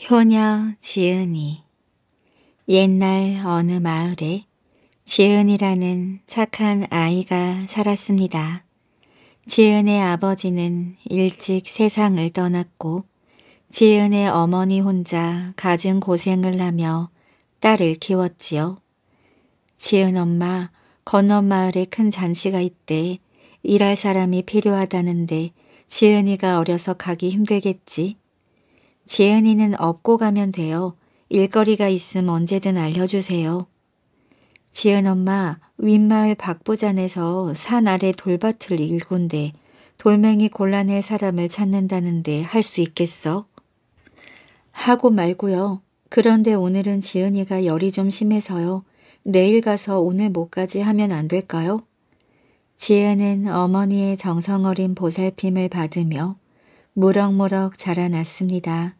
효녀 지은이 옛날 어느 마을에 지은이라는 착한 아이가 살았습니다. 지은의 아버지는 일찍 세상을 떠났고 지은의 어머니 혼자 가진 고생을 하며 딸을 키웠지요. 지은 엄마 건너 마을에 큰 잔치가 있대 일할 사람이 필요하다는데 지은이가 어려서 가기 힘들겠지 지은이는 업고 가면 돼요. 일거리가 있음 언제든 알려주세요. 지은 엄마 윗마을 박부잔에서 산 아래 돌밭을 일군데 돌멩이 골라낼 사람을 찾는다는데 할 수 있겠어? 하고 말고요. 그런데 오늘은 지은이가 열이 좀 심해서요. 내일 가서 오늘 못까지 하면 안 될까요? 지은은 어머니의 정성어린 보살핌을 받으며 무럭무럭 자라났습니다.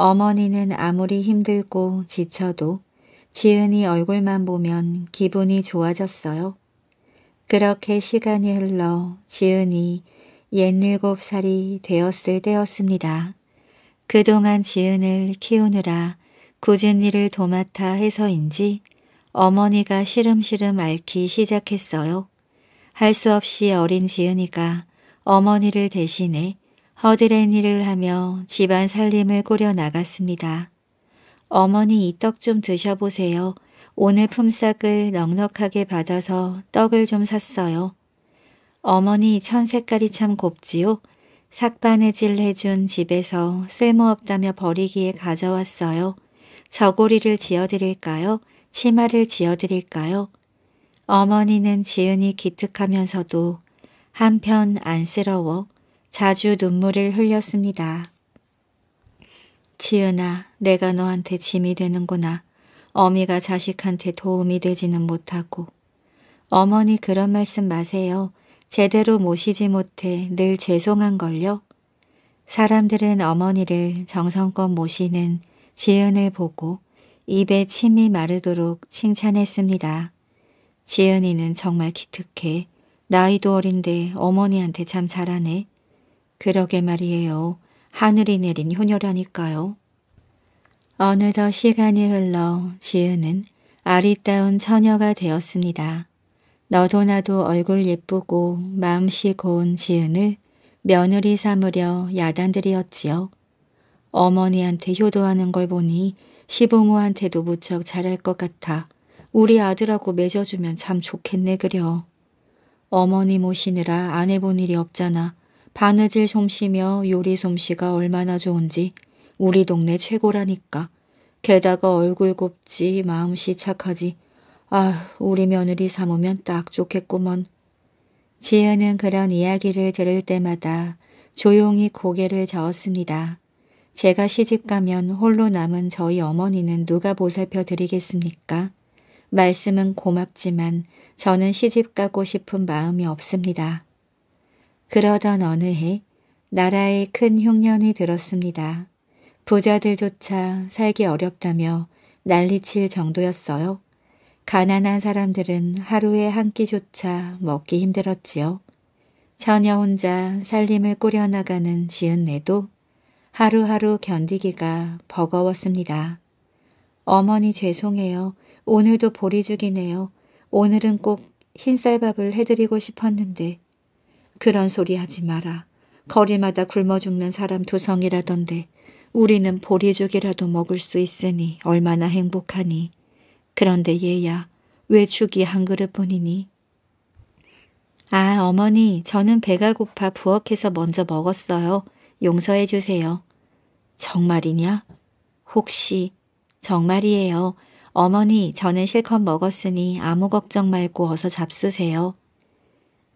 어머니는 아무리 힘들고 지쳐도 지은이 얼굴만 보면 기분이 좋아졌어요. 그렇게 시간이 흘러 지은이 67살이 되었을 때였습니다. 그동안 지은을 키우느라 굳은 일을 도맡아 해서인지 어머니가 시름시름 앓기 시작했어요. 할 수 없이 어린 지은이가 어머니를 대신해 허드렛 일을 하며 집안 살림을 꾸려 나갔습니다. 어머니 이 떡 좀 드셔보세요. 오늘 품삯을 넉넉하게 받아서 떡을 좀 샀어요. 어머니 천 색깔이 참 곱지요. 삭바느질 해준 집에서 쓸모없다며 버리기에 가져왔어요. 저고리를 지어드릴까요? 치마를 지어드릴까요? 어머니는 지은이 기특하면서도 한편 안쓰러워 자주 눈물을 흘렸습니다. 지은아, 내가 너한테 짐이 되는구나. 어미가 자식한테 도움이 되지는 못하고. 어머니 그런 말씀 마세요. 제대로 모시지 못해 늘 죄송한걸요. 사람들은 어머니를 정성껏 모시는 지은을 보고 입에 침이 마르도록 칭찬했습니다. 지은이는 정말 기특해. 나이도 어린데 어머니한테 참 잘하네. 그러게 말이에요. 하늘이 내린 효녀라니까요. 어느덧 시간이 흘러 지은은 아리따운 처녀가 되었습니다. 너도 나도 얼굴 예쁘고 마음씨 고운 지은을 며느리 삼으려 야단들이었지요. 어머니한테 효도하는 걸 보니 시부모한테도 무척 잘할 것 같아 우리 아들하고 맺어주면 참 좋겠네 그려. 어머니 모시느라 안 해본 일이 없잖아. 바느질 솜씨며 요리 솜씨가 얼마나 좋은지 우리 동네 최고라니까. 게다가 얼굴 곱지 마음씨 착하지. 아, 우리 며느리 삼으면 딱 좋겠구먼. 지은은 그런 이야기를 들을 때마다 조용히 고개를 저었습니다. 제가 시집가면 홀로 남은 저희 어머니는 누가 보살펴 드리겠습니까? 말씀은 고맙지만 저는 시집가고 싶은 마음이 없습니다. 그러던 어느 해 나라에 큰 흉년이 들었습니다. 부자들조차 살기 어렵다며 난리칠 정도였어요. 가난한 사람들은 하루에 한 끼조차 먹기 힘들었지요. 처녀 혼자 살림을 꾸려나가는 지은내도 하루하루 견디기가 버거웠습니다. 어머니 죄송해요. 오늘도 보리 죽이네요. 오늘은 꼭 흰쌀밥을 해드리고 싶었는데 그런 소리 하지 마라. 거리마다 굶어 죽는 사람 두성이라던데 우리는 보리죽이라도 먹을 수 있으니 얼마나 행복하니. 그런데 얘야 왜 죽이 한 그릇뿐이니? 아 어머니 저는 배가 고파 부엌에서 먼저 먹었어요. 용서해 주세요. 정말이냐? 혹시 정말이에요. 어머니 저는 실컷 먹었으니 아무 걱정 말고 어서 잡수세요.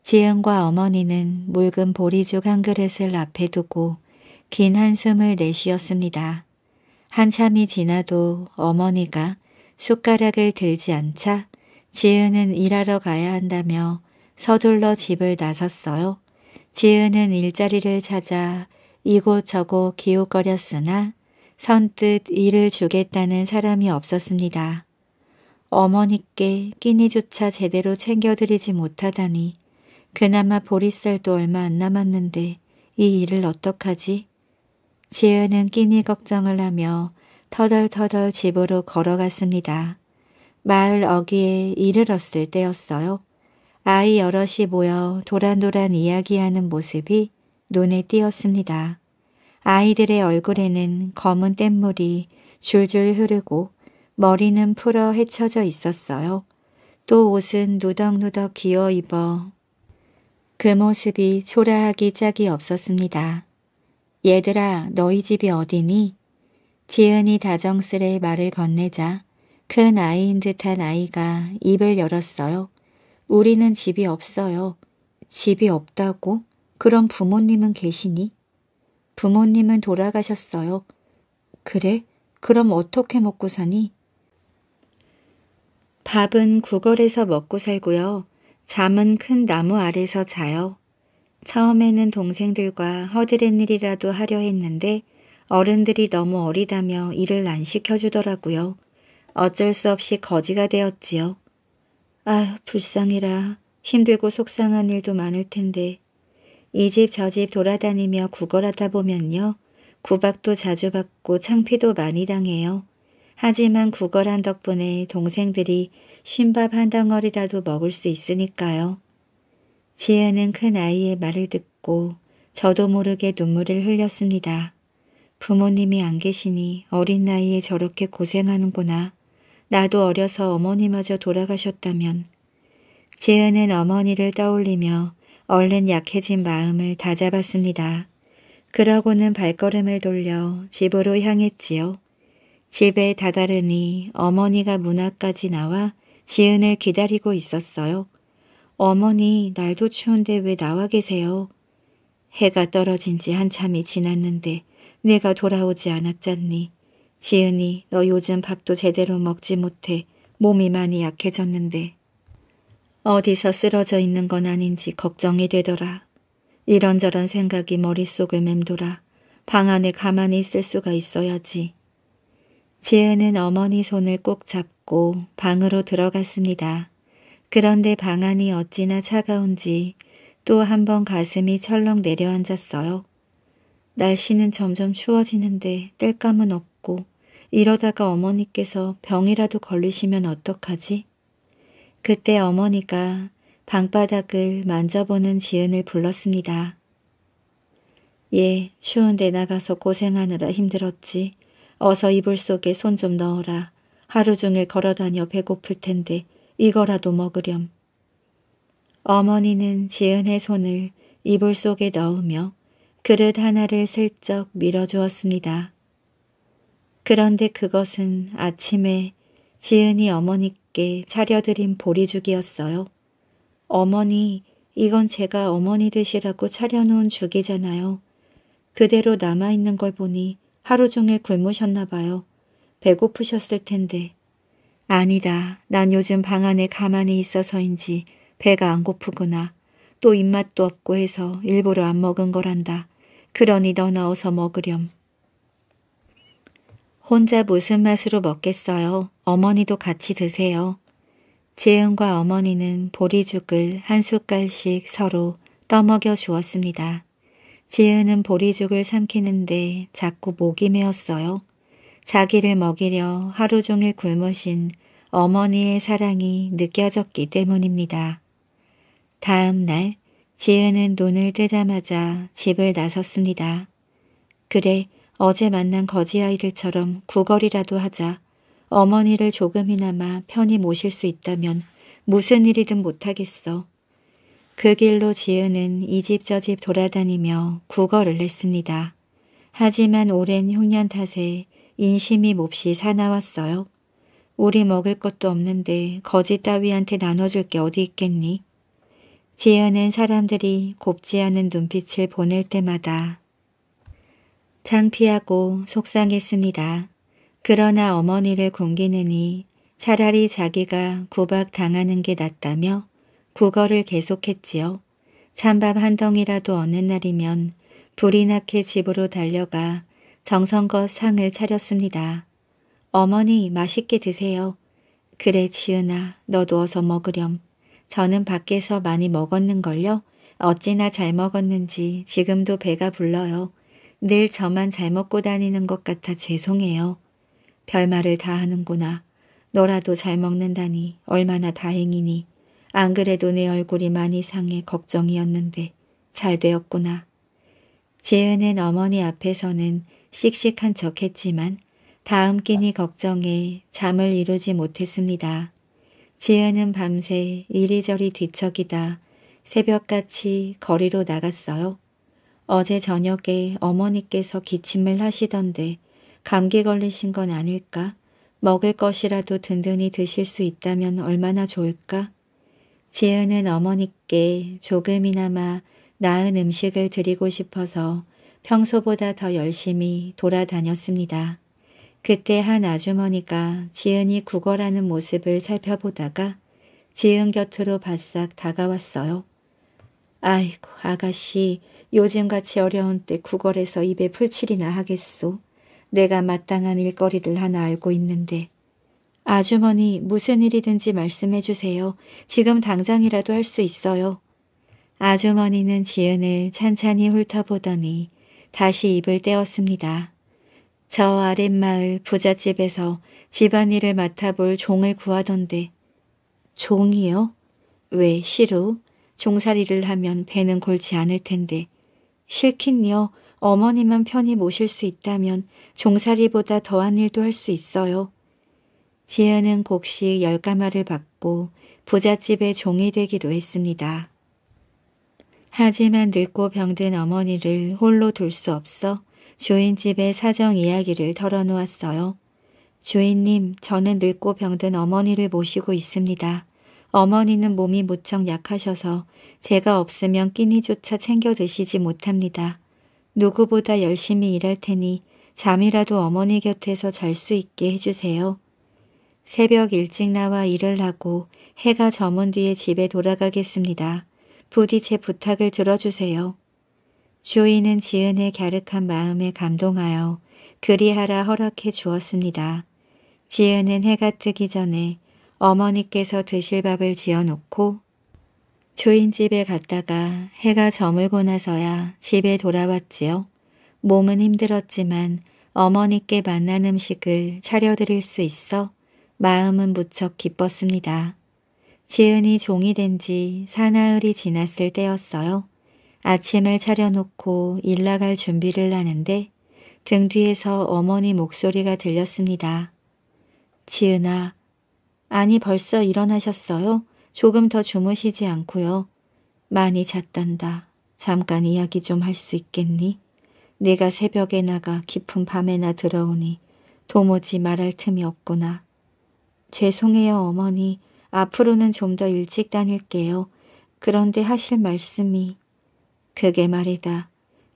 지은과 어머니는 묽은 보리죽 한 그릇을 앞에 두고 긴 한숨을 내쉬었습니다. 한참이 지나도 어머니가 숟가락을 들지 않자 지은은 일하러 가야 한다며 서둘러 집을 나섰어요. 지은은 일자리를 찾아 이곳저곳 기웃거렸으나 선뜻 일을 주겠다는 사람이 없었습니다. 어머니께 끼니조차 제대로 챙겨드리지 못하다니 그나마 보리쌀도 얼마 안 남았는데 이 일을 어떡하지? 지은은 끼니 걱정을 하며 터덜터덜 집으로 걸어갔습니다. 마을 어귀에 이르렀을 때였어요. 아이 여럿이 모여 도란도란 이야기하는 모습이 눈에 띄었습니다. 아이들의 얼굴에는 검은 뗏물이 줄줄 흐르고 머리는 풀어 헤쳐져 있었어요. 또 옷은 누덕누덕 기어 입어 그 모습이 초라하기 짝이 없었습니다. 얘들아 너희 집이 어디니? 지은이 다정스레 말을 건네자 큰 그 아이인 듯한 아이가 입을 열었어요. 우리는 집이 없어요. 집이 없다고? 그럼 부모님은 계시니? 부모님은 돌아가셨어요. 그래? 그럼 어떻게 먹고 사니? 밥은 구걸해서 먹고 살고요. 잠은 큰 나무 아래서 자요. 처음에는 동생들과 허드렛 일이라도 하려 했는데 어른들이 너무 어리다며 일을 안 시켜주더라고요. 어쩔 수 없이 거지가 되었지요. 아휴 불쌍이라 힘들고 속상한 일도 많을 텐데. 이 집 저 집 돌아다니며 구걸하다 보면요. 구박도 자주 받고 창피도 많이 당해요. 하지만 구걸한 덕분에 동생들이 신밥 한 덩어리라도 먹을 수 있으니까요. 지혜는 큰 그 아이의 말을 듣고 저도 모르게 눈물을 흘렸습니다. 부모님이 안 계시니 어린 나이에 저렇게 고생하는구나. 나도 어려서 어머니마저 돌아가셨다면. 지은은 어머니를 떠올리며 얼른 약해진 마음을 다잡았습니다. 그러고는 발걸음을 돌려 집으로 향했지요. 집에 다다르니 어머니가 문 앞까지 나와 지은을 기다리고 있었어요. 어머니 날도 추운데 왜 나와 계세요? 해가 떨어진 지 한참이 지났는데 내가 돌아오지 않았잖니. 지은이 너 요즘 밥도 제대로 먹지 못해 몸이 많이 약해졌는데 어디서 쓰러져 있는 건 아닌지 걱정이 되더라. 이런저런 생각이 머릿속을 맴돌아 방 안에 가만히 있을 수가 있어야지. 지은은 어머니 손을 꼭 잡고 방으로 들어갔습니다. 그런데 방 안이 어찌나 차가운지 또 한 번 가슴이 철렁 내려앉았어요. 날씨는 점점 추워지는데 뗄감은 없고 이러다가 어머니께서 병이라도 걸리시면 어떡하지? 그때 어머니가 방바닥을 만져보는 지은을 불렀습니다. 예, 추운데 나가서 고생하느라 힘들었지. 어서 이불 속에 손 좀 넣어라. 하루 종일 걸어다녀 배고플 텐데 이거라도 먹으렴. 어머니는 지은의 손을 이불 속에 넣으며 그릇 하나를 슬쩍 밀어주었습니다. 그런데 그것은 아침에 지은이 어머니께 차려드린 보리죽이었어요. 어머니, 이건 제가 어머니 드시라고 차려놓은 죽이잖아요. 그대로 남아있는 걸 보니 하루 종일 굶으셨나 봐요. 배고프셨을 텐데. 아니다. 난 요즘 방 안에 가만히 있어서인지 배가 안 고프구나. 또 입맛도 없고 해서 일부러 안 먹은 거란다. 그러니 더 나와서 먹으렴. 혼자 무슨 맛으로 먹겠어요. 어머니도 같이 드세요. 재은과 어머니는 보리죽을 한 숟갈씩 서로 떠먹여 주었습니다. 지은은 보리죽을 삼키는데 자꾸 목이 메었어요. 자기를 먹이려 하루 종일 굶으신 어머니의 사랑이 느껴졌기 때문입니다. 다음 날 지은은 눈을 뜨자마자 집을 나섰습니다. 그래 어제 만난 거지아이들처럼 구걸이라도 하자. 어머니를 조금이나마 편히 모실 수 있다면 무슨 일이든 못하겠어. 그 길로 지은은 이 집 저 집 돌아다니며 구걸을 했습니다. 하지만 오랜 흉년 탓에 인심이 몹시 사나웠어요. 우리 먹을 것도 없는데 거지 따위한테 나눠줄 게 어디 있겠니? 지은은 사람들이 곱지 않은 눈빛을 보낼 때마다 창피하고 속상했습니다. 그러나 어머니를 굶기느니 차라리 자기가 구박당하는 게 낫다며 구걸을 계속했지요. 찬밥 한 덩이라도 얻는 날이면 불이 나게 집으로 달려가 정성껏 상을 차렸습니다. 어머니 맛있게 드세요. 그래 지은아 너누워서 먹으렴. 저는 밖에서 많이 먹었는걸요. 어찌나 잘 먹었는지 지금도 배가 불러요. 늘 저만 잘 먹고 다니는 것 같아 죄송해요. 별말을 다 하는구나. 너라도 잘 먹는다니 얼마나 다행이니. 안 그래도 내 얼굴이 많이 상해 걱정이었는데 잘 되었구나. 재은은 어머니 앞에서는 씩씩한 척 했지만 다음 끼니 걱정에 잠을 이루지 못했습니다. 지은은 밤새 이리저리 뒤척이다 새벽같이 거리로 나갔어요. 어제 저녁에 어머니께서 기침을 하시던데 감기 걸리신 건 아닐까? 먹을 것이라도 든든히 드실 수 있다면 얼마나 좋을까? 지은은 어머니께 조금이나마 나은 음식을 드리고 싶어서 평소보다 더 열심히 돌아다녔습니다. 그때 한 아주머니가 지은이 구걸하는 모습을 살펴보다가 지은 곁으로 바싹 다가왔어요. 아이고 아가씨 요즘같이 어려운 때 구걸해서 입에 풀칠이나 하겠소. 내가 마땅한 일거리를 하나 알고 있는데 아주머니, 무슨 일이든지 말씀해 주세요. 지금 당장이라도 할 수 있어요. 아주머니는 지은을 찬찬히 훑어보더니 다시 입을 떼었습니다. 저 아랫마을 부잣집에서 집안일을 맡아볼 종을 구하던데. 종이요? 왜 시루? 종살이를 하면 배는 골지 않을 텐데. 싫긴요. 어머니만 편히 모실 수 있다면 종살이보다 더한 일도 할 수 있어요. 지혜는 곡식 열가마를 받고 부잣집의 종이 되기도 했습니다. 하지만 늙고 병든 어머니를 홀로 둘 수 없어 주인집의 사정 이야기를 털어놓았어요. 주인님, 저는 늙고 병든 어머니를 모시고 있습니다. 어머니는 몸이 무척 약하셔서 제가 없으면 끼니조차 챙겨 드시지 못합니다. 누구보다 열심히 일할 테니 잠이라도 어머니 곁에서 잘 수 있게 해주세요. 새벽 일찍 나와 일을 하고 해가 저문 뒤에 집에 돌아가겠습니다. 부디 제 부탁을 들어주세요. 주인은 지은의 갸륵한 마음에 감동하여 그리하라 허락해 주었습니다. 지은은 해가 뜨기 전에 어머니께서 드실 밥을 지어놓고 주인집에 갔다가 해가 저물고 나서야 집에 돌아왔지요. 몸은 힘들었지만 어머니께 만난 음식을 차려드릴 수 있어 마음은 무척 기뻤습니다. 지은이 종이 된 지 사나흘이 지났을 때였어요. 아침을 차려놓고 일 나갈 준비를 하는데 등 뒤에서 어머니 목소리가 들렸습니다. 지은아, 아니 벌써 일어나셨어요? 조금 더 주무시지 않고요. 많이 잤단다. 잠깐 이야기 좀 할 수 있겠니? 내가 새벽에 나가 깊은 밤에나 들어오니 도무지 말할 틈이 없구나. 죄송해요, 어머니. 앞으로는 좀 더 일찍 다닐게요. 그런데 하실 말씀이. 그게 말이다.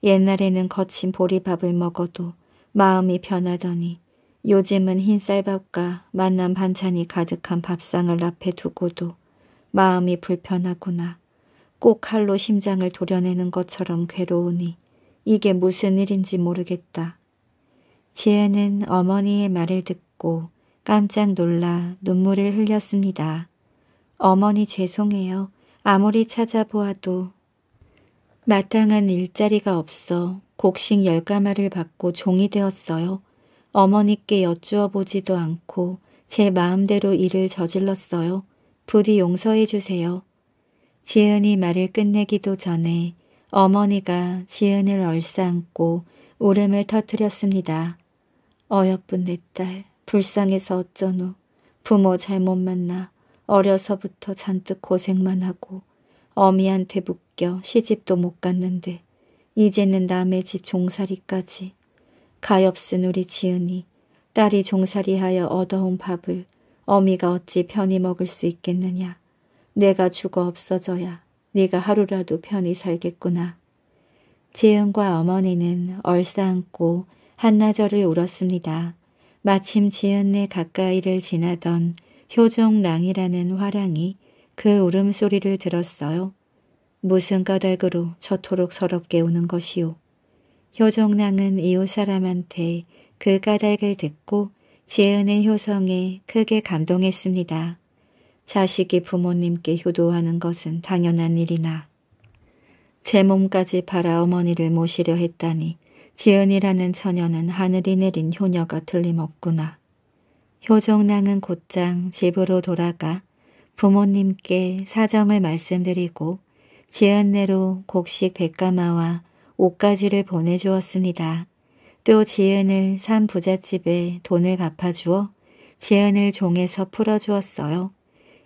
옛날에는 거친 보리밥을 먹어도 마음이 변하더니 요즘은 흰쌀밥과 만난 반찬이 가득한 밥상을 앞에 두고도 마음이 불편하구나. 꼭 칼로 심장을 도려내는 것처럼 괴로우니 이게 무슨 일인지 모르겠다. 지혜는 어머니의 말을 듣고 깜짝 놀라 눈물을 흘렸습니다. 어머니 죄송해요. 아무리 찾아보아도 마땅한 일자리가 없어 곡식 열가마를 받고 종이 되었어요. 어머니께 여쭈어 보지도 않고 제 마음대로 일을 저질렀어요. 부디 용서해 주세요. 지은이 말을 끝내기도 전에 어머니가 지은을 얼싸안고 울음을 터뜨렸습니다. 어여쁜 내 딸, 불쌍해서 어쩌누 부모 잘못 만나 어려서부터 잔뜩 고생만 하고 어미한테 묶여 시집도 못 갔는데 이제는 남의 집 종살이까지 가엾은 우리 지은이 딸이 종살이하여 얻어온 밥을 어미가 어찌 편히 먹을 수 있겠느냐. 내가 죽어 없어져야 네가 하루라도 편히 살겠구나. 지은과 어머니는 얼싸안고 한나절을 울었습니다. 마침 지은내 가까이를 지나던 효종랑이라는 화랑이 그 울음소리를 들었어요. 무슨 까닭으로 저토록 서럽게 우는 것이오. 효종랑은 이웃 사람한테 그 까닭을 듣고 지은의 효성에 크게 감동했습니다. 자식이 부모님께 효도하는 것은 당연한 일이나 제 몸까지 팔아 어머니를 모시려 했다니 지은이라는 처녀는 하늘이 내린 효녀가 틀림없구나. 효종랑은 곧장 집으로 돌아가 부모님께 사정을 말씀드리고 지은내로 곡식 백가마와 옷가지를 보내주었습니다. 또 지은을 산 부잣집에 돈을 갚아주어 지은을 종에서 풀어주었어요.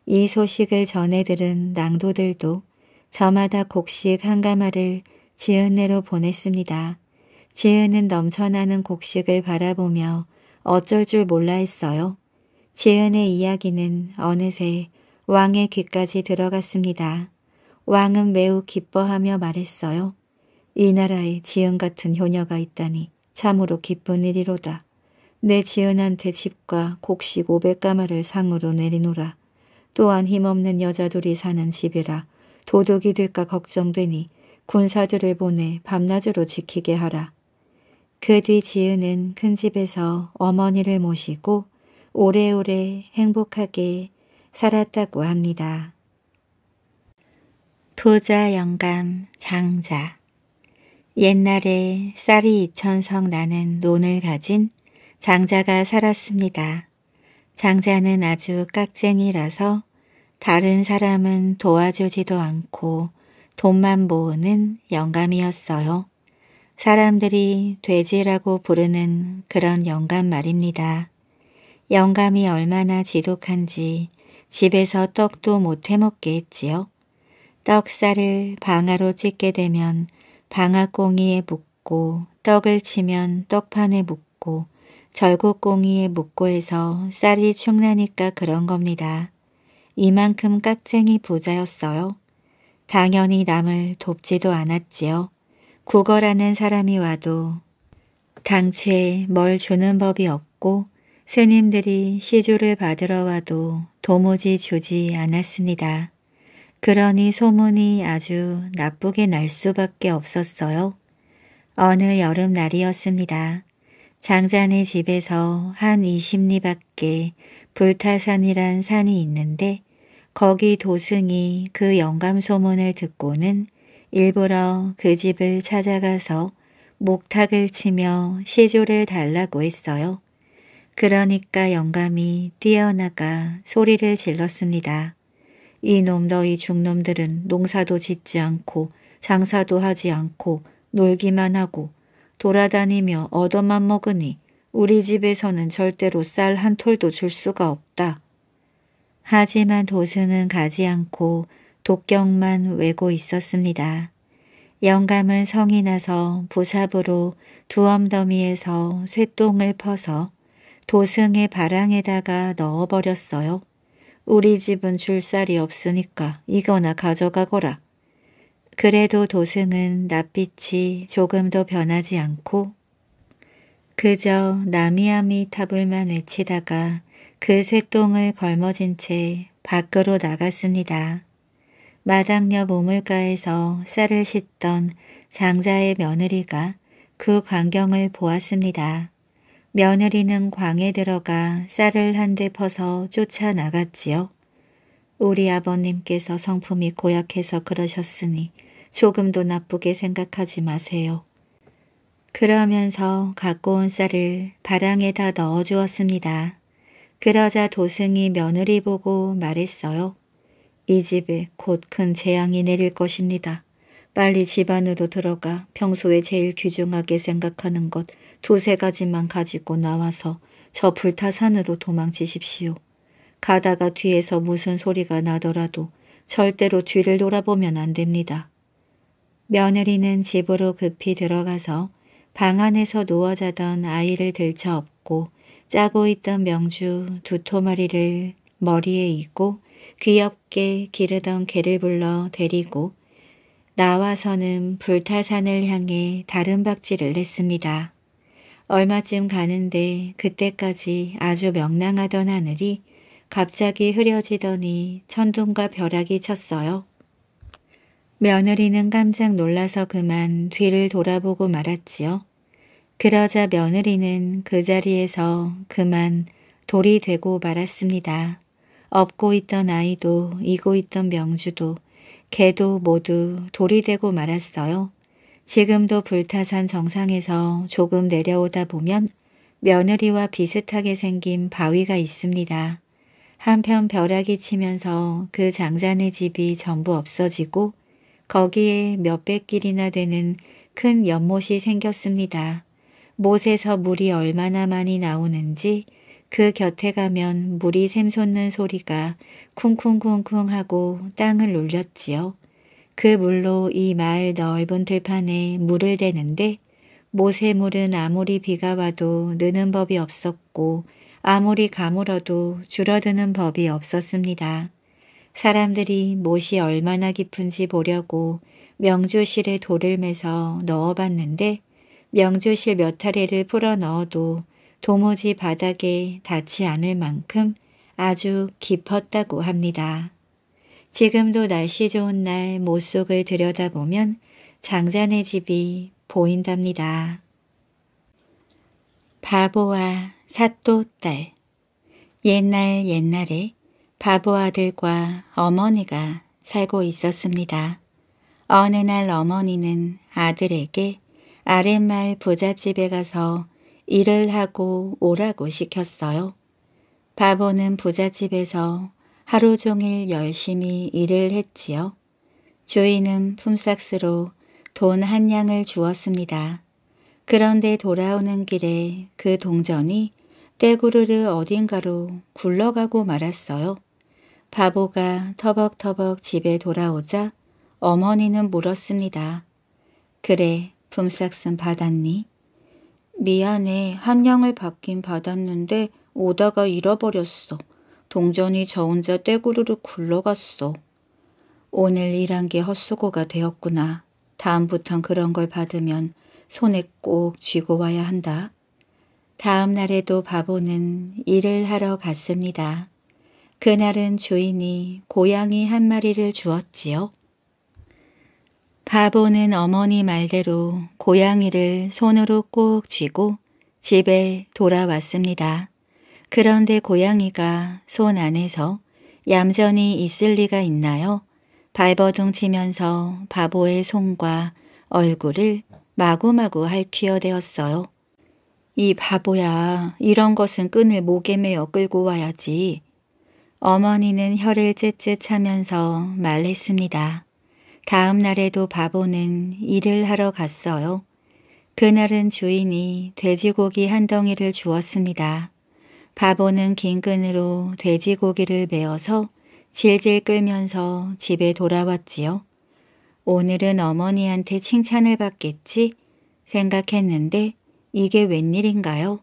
이 소식을 전해 들은 낭도들도 저마다 곡식 한 가마를 지은내로 보냈습니다. 지은은 넘쳐나는 곡식을 바라보며 어쩔 줄 몰라 했어요. 지은의 이야기는 어느새 왕의 귀까지 들어갔습니다. 왕은 매우 기뻐하며 말했어요. 이 나라에 지은 같은 효녀가 있다니 참으로 기쁜 일이로다. 내 지은한테 집과 곡식 500가마를 상으로 내리노라. 또한 힘없는 여자들이 사는 집이라 도둑이 될까 걱정되니 군사들을 보내 밤낮으로 지키게 하라. 그뒤 지은은 큰 집에서 어머니를 모시고 오래오래 행복하게 살았다고 합니다. 도자 영감 장자 옛날에 쌀이 이천석 나는 논을 가진 장자가 살았습니다. 장자는 아주 깍쟁이라서 다른 사람은 도와주지도 않고 돈만 모으는 영감이었어요. 사람들이 돼지라고 부르는 그런 영감 말입니다. 영감이 얼마나 지독한지 집에서 떡도 못 해먹게 했지요. 떡살을 방아로 찢게 되면 방아꽁이에 묻고 떡을 치면 떡판에 묻고 절구꽁이에 묻고 해서 쌀이 충나니까 그런 겁니다. 이만큼 깍쟁이 부자였어요. 당연히 남을 돕지도 않았지요. 구걸하는 사람이 와도 당최 뭘 주는 법이 없고 스님들이 시조를 받으러 와도 도무지 주지 않았습니다. 그러니 소문이 아주 나쁘게 날 수밖에 없었어요. 어느 여름날이었습니다. 장자네 집에서 한 20리 밖에 불타산이란 산이 있는데 거기 도승이 그 영감 소문을 듣고는 일부러 그 집을 찾아가서 목탁을 치며 시조를 달라고 했어요. 그러니까 영감이 뛰어나가 소리를 질렀습니다. 이놈 너희 중놈들은 농사도 짓지 않고 장사도 하지 않고 놀기만 하고 돌아다니며 얻어만 먹으니 우리 집에서는 절대로 쌀 한 톨도 줄 수가 없다. 하지만 도승은 가지 않고 독경만 외고 있었습니다. 영감은 성이 나서 부삽으로 두 엄더미에서 쇠똥을 퍼서 도승의 바랑에다가 넣어버렸어요. 우리 집은 줄살이 없으니까 이거나 가져가거라. 그래도 도승은 낯빛이 조금도 변하지 않고 그저 나미아미 탑을만 외치다가 그 쇠똥을 걸머진 채 밖으로 나갔습니다. 마당옆 오물가에서 쌀을 씻던 장자의 며느리가 그 광경을 보았습니다. 며느리는 광에 들어가 쌀을 한되 퍼서 쫓아나갔지요. 우리 아버님께서 성품이 고약해서 그러셨으니 조금도 나쁘게 생각하지 마세요. 그러면서 갖고 온 쌀을 바랑에다 넣어주었습니다. 그러자 도승이 며느리 보고 말했어요. 이 집에 곧 큰 재앙이 내릴 것입니다. 빨리 집 안으로 들어가 평소에 제일 귀중하게 생각하는 것 두세 가지만 가지고 나와서 저 불타산으로 도망치십시오. 가다가 뒤에서 무슨 소리가 나더라도 절대로 뒤를 돌아보면 안 됩니다. 며느리는 집으로 급히 들어가서 방 안에서 누워 자던 아이를 들쳐 업고 짜고 있던 명주 두토마리를 머리에 이고 귀엽게 기르던 개를 불러 데리고 나와서는 불타산을 향해 다른 박질을 냈습니다. 얼마쯤 가는데 그때까지 아주 명랑하던 하늘이 갑자기 흐려지더니 천둥과 벼락이 쳤어요. 며느리는 깜짝 놀라서 그만 뒤를 돌아보고 말았지요. 그러자 며느리는 그 자리에서 그만 돌이 되고 말았습니다. 업고 있던 아이도 이고 있던 명주도 개도 모두 돌이 되고 말았어요. 지금도 불타산 정상에서 조금 내려오다 보면 며느리와 비슷하게 생긴 바위가 있습니다. 한편 벼락이 치면서 그 장자네 집이 전부 없어지고 거기에 몇백 길이나 되는 큰 연못이 생겼습니다. 못에서 물이 얼마나 많이 나오는지 그 곁에 가면 물이 샘솟는 소리가 쿵쿵쿵쿵 하고 땅을 울렸지요. 그 물로 이 마을 넓은 들판에 물을 대는데 모세물은 아무리 비가 와도 느는 법이 없었고 아무리 가물어도 줄어드는 법이 없었습니다. 사람들이 못이 얼마나 깊은지 보려고 명주실에 돌을 매서 넣어봤는데 명주실 몇 타래를 풀어 넣어도 도무지 바닥에 닿지 않을 만큼 아주 깊었다고 합니다. 지금도 날씨 좋은 날 모속을 들여다보면 장자네 집이 보인답니다. 바보와 사또딸 옛날 옛날에 바보 아들과 어머니가 살고 있었습니다. 어느 날 어머니는 아들에게 아랫마을 부잣집에 가서 일을 하고 오라고 시켰어요. 바보는 부잣집에서 하루 종일 열심히 일을 했지요. 주인은 품삯으로 돈 한 양을 주었습니다. 그런데 돌아오는 길에 그 동전이 떼구르르 어딘가로 굴러가고 말았어요. 바보가 터벅터벅 집에 돌아오자 어머니는 물었습니다. 그래, 품삯은 받았니? 미안해. 한양을 받긴 받았는데 오다가 잃어버렸어. 동전이 저 혼자 떼구르르 굴러갔어. 오늘 일한 게 헛수고가 되었구나. 다음부턴 그런 걸 받으면 손에 꼭 쥐고 와야 한다. 다음 날에도 바보는 일을 하러 갔습니다. 그날은 주인이 고양이 한 마리를 주었지요. 바보는 어머니 말대로 고양이를 손으로 꼭 쥐고 집에 돌아왔습니다. 그런데 고양이가 손 안에서 얌전히 있을 리가 있나요? 발버둥 치면서 바보의 손과 얼굴을 마구마구 할퀴어대었어요. 이 바보야 이런 것은 끈을 목에 메어 끌고 와야지. 어머니는 혀를 째째 차면서 말했습니다. 다음 날에도 바보는 일을 하러 갔어요. 그날은 주인이 돼지고기 한 덩이를 주었습니다. 바보는 긴 끈으로 돼지고기를 메어서 질질 끌면서 집에 돌아왔지요. 오늘은 어머니한테 칭찬을 받겠지 생각했는데 이게 웬일인가요?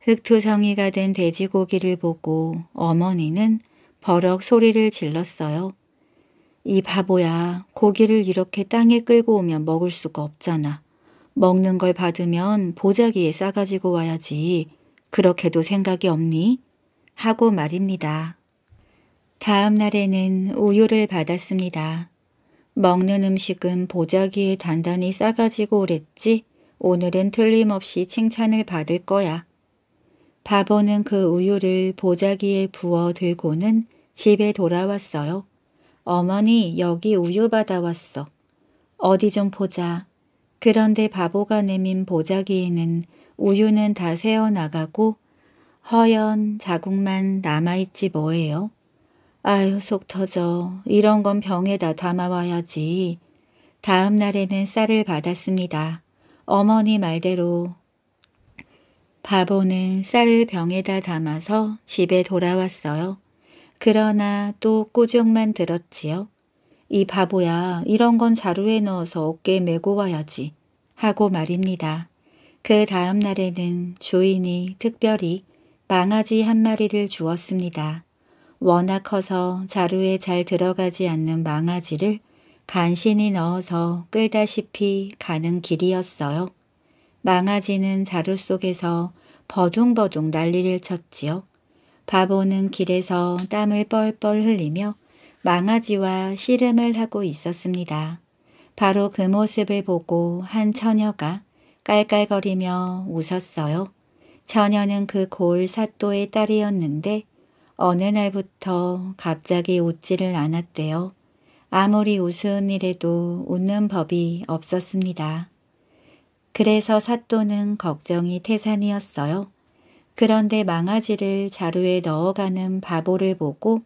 흙투성이가 된 돼지고기를 보고 어머니는 버럭 소리를 질렀어요. 이 바보야 고기를 이렇게 땅에 끌고 오면 먹을 수가 없잖아. 먹는 걸 받으면 보자기에 싸가지고 와야지. 그렇게도 생각이 없니? 하고 말입니다. 다음 날에는 우유를 받았습니다. 먹는 음식은 보자기에 단단히 싸가지고 오랬지 오늘은 틀림없이 칭찬을 받을 거야. 바보는 그 우유를 보자기에 부어 들고는 집에 돌아왔어요. 어머니 여기 우유 받아왔어. 어디 좀 보자. 그런데 바보가 내민 보자기에는 우유는 다 새어나가고 허연 자국만 남아있지 뭐예요. 아유 속 터져. 이런 건 병에다 담아와야지. 다음 날에는 쌀을 받았습니다. 어머니 말대로 바보는 쌀을 병에다 담아서 집에 돌아왔어요. 그러나 또꾸지만 들었지요. 이 바보야 이런 건 자루에 넣어서 어깨에 메고 와야지 하고 말입니다. 그 다음 날에는 주인이 특별히 망아지 한 마리를 주었습니다. 워낙 커서 자루에 잘 들어가지 않는 망아지를 간신히 넣어서 끌다시피 가는 길이었어요. 망아지는 자루 속에서 버둥버둥 난리를 쳤지요. 바보는 길에서 땀을 뻘뻘 흘리며 망아지와 씨름을 하고 있었습니다. 바로 그 모습을 보고 한 처녀가 깔깔거리며 웃었어요. 처녀는 그 골 사또의 딸이었는데 어느 날부터 갑자기 웃지를 않았대요. 아무리 우스운 일에도 웃는 법이 없었습니다. 그래서 사또는 걱정이 태산이었어요. 그런데 망아지를 자루에 넣어가는 바보를 보고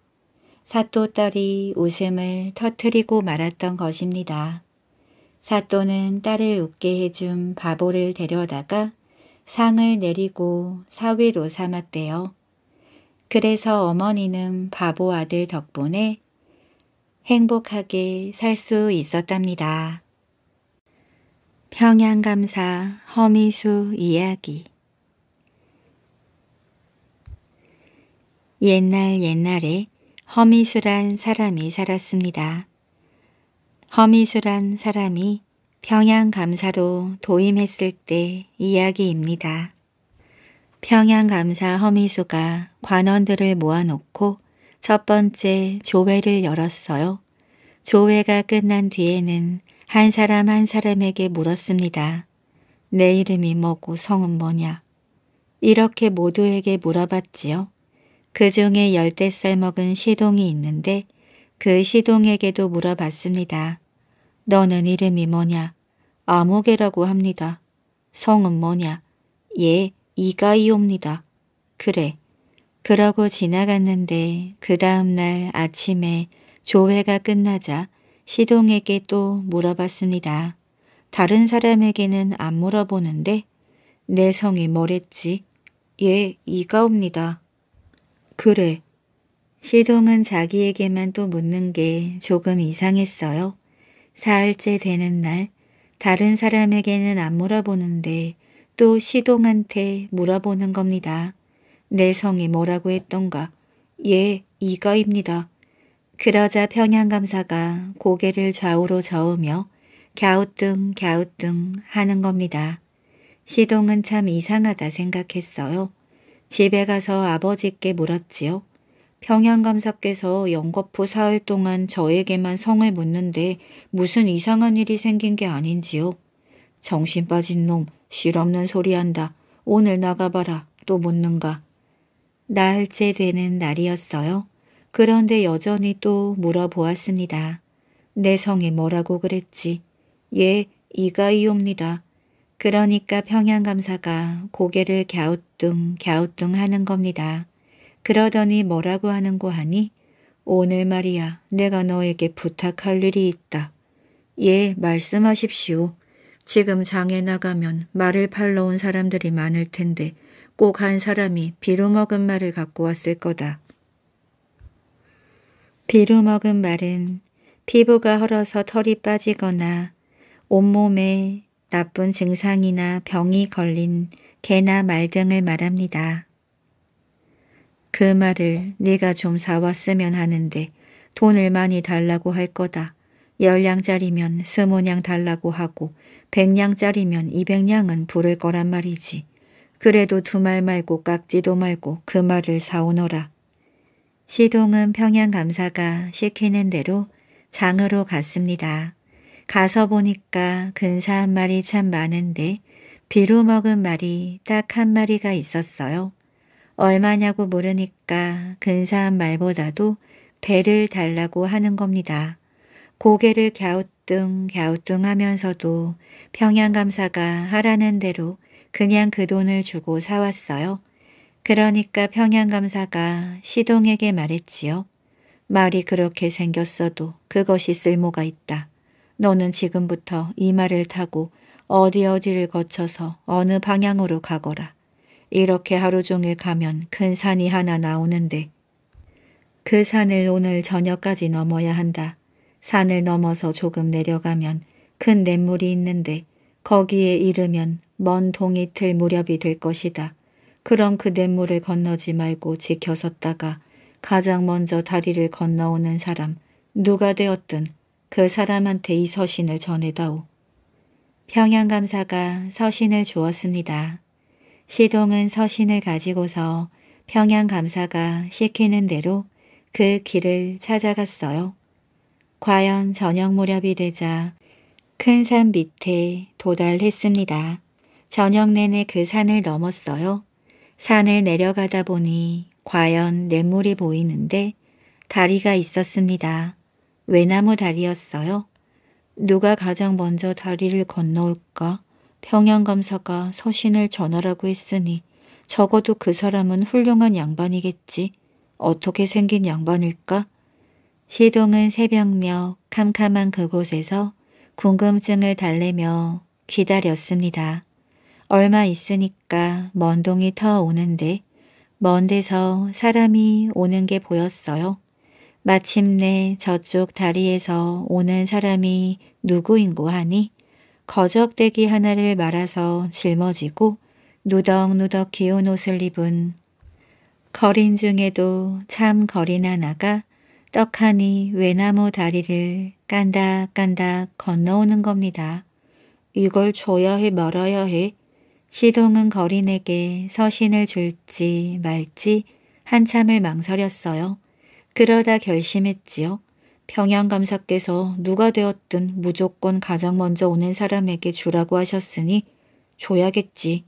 사또 딸이 웃음을 터트리고 말았던 것입니다. 사또는 딸을 웃게 해준 바보를 데려다가 상을 내리고 사위로 삼았대요. 그래서 어머니는 바보 아들 덕분에 행복하게 살 수 있었답니다. 평양감사 허미수 이야기 옛날 옛날에 허미수란 사람이 살았습니다. 허미수란 사람이 평양감사로 도임했을 때 이야기입니다. 평양감사 허미수가 관원들을 모아놓고 첫 번째 조회를 열었어요. 조회가 끝난 뒤에는 한 사람 한 사람에게 물었습니다. 내 이름이 뭐고 성은 뭐냐? 이렇게 모두에게 물어봤지요. 그 중에 열댓 살 먹은 시동이 있는데 그 시동에게도 물어봤습니다. 너는 이름이 뭐냐? 아무개라고 합니다. 성은 뭐냐? 예, 이가이옵니다. 그래. 그러고 지나갔는데 그 다음날 아침에 조회가 끝나자 시동에게 또 물어봤습니다. 다른 사람에게는 안 물어보는데 내 성이 뭐랬지? 예, 이가옵니다. 그래. 시동은 자기에게만 또 묻는 게 조금 이상했어요. 사흘째 되는 날 다른 사람에게는 안 물어보는데 또 시동한테 물어보는 겁니다. 내 성이 뭐라고 했던가? 예, 이거입니다. 그러자 평양감사가 고개를 좌우로 저으며 갸우뚱 갸우뚱 하는 겁니다. 시동은 참 이상하다 생각했어요. 집에 가서 아버지께 물었지요. 평양감사께서 영거푸 사흘 동안 저에게만 성을 묻는데 무슨 이상한 일이 생긴 게 아닌지요. 정신 빠진 놈, 실없는 소리 한다. 오늘 나가봐라. 또 묻는가. 나흘째 되는 날이었어요. 그런데 여전히 또 물어보았습니다. 내성이 뭐라고 그랬지? 예, 이가이옵니다. 그러니까 평양감사가 고개를 갸우뚱 갸우뚱 하는 겁니다. 그러더니 뭐라고 하는고 하니 오늘 말이야 내가 너에게 부탁할 일이 있다. 예 말씀하십시오. 지금 장에 나가면 말을 팔러 온 사람들이 많을 텐데 꼭 한 사람이 비루먹은 말을 갖고 왔을 거다. 비루먹은 말은 피부가 헐어서 털이 빠지거나 온몸에 나쁜 증상이나 병이 걸린 개나 말 등을 말합니다. 그 말을 네가 좀 사왔으면 하는데 돈을 많이 달라고 할 거다. 열량짜리면 스무냥 달라고 하고 백냥짜리면 이백냥은 부를 거란 말이지. 그래도 두 말 말고 깍지도 말고 그 말을 사오너라. 시동은 평양 감사가 시키는 대로 장으로 갔습니다. 가서 보니까 근사한 말이 참 많은데 비로 먹은 말이 딱 한 마리가 있었어요. 얼마냐고 모르니까 근사한 말보다도 배를 달라고 하는 겁니다. 고개를 갸우뚱 갸우뚱 하면서도 평양감사가 하라는 대로 그냥 그 돈을 주고 사왔어요. 그러니까 평양감사가 시동에게 말했지요. 말이 그렇게 생겼어도 그것이 쓸모가 있다. 너는 지금부터 이 말을 타고 어디 어디를 거쳐서 어느 방향으로 가거라. 이렇게 하루 종일 가면 큰 산이 하나 나오는데 그 산을 오늘 저녁까지 넘어야 한다. 산을 넘어서 조금 내려가면 큰 냇물이 있는데 거기에 이르면 먼 동이틀 무렵이 될 것이다. 그럼 그 냇물을 건너지 말고 지켜섰다가 가장 먼저 다리를 건너오는 사람 누가 되었든 그 사람한테 이 서신을 전해다오. 평양감사가 서신을 주었습니다. 시동은 서신을 가지고서 평양감사가 시키는 대로 그 길을 찾아갔어요. 과연 저녁 무렵이 되자 큰 산 밑에 도달했습니다. 저녁 내내 그 산을 넘었어요. 산을 내려가다 보니 과연 냇물이 보이는데 다리가 있었습니다. 외나무 다리였어요. 누가 가장 먼저 다리를 건너올까? 평양검사가 서신을 전하라고 했으니 적어도 그 사람은 훌륭한 양반이겠지. 어떻게 생긴 양반일까? 시동은 새벽녘 캄캄한 그곳에서 궁금증을 달래며 기다렸습니다. 얼마 있으니까 먼동이 터오는데 먼 데서 사람이 오는 게 보였어요. 마침내 저쪽 다리에서 오는 사람이 누구인고 하니 거적대기 하나를 말아서 짊어지고 누덕누덕 기운 옷을 입은 거린 중에도 참 거린 하나가 떡하니 외나무 다리를 깐다깐닥 건너오는 겁니다. 이걸 줘야 해 말아야 해. 시동은 거린에게 서신을 줄지 말지 한참을 망설였어요. 그러다 결심했지요. 평양감사께서 누가 되었든 무조건 가장 먼저 오는 사람에게 주라고 하셨으니 줘야겠지.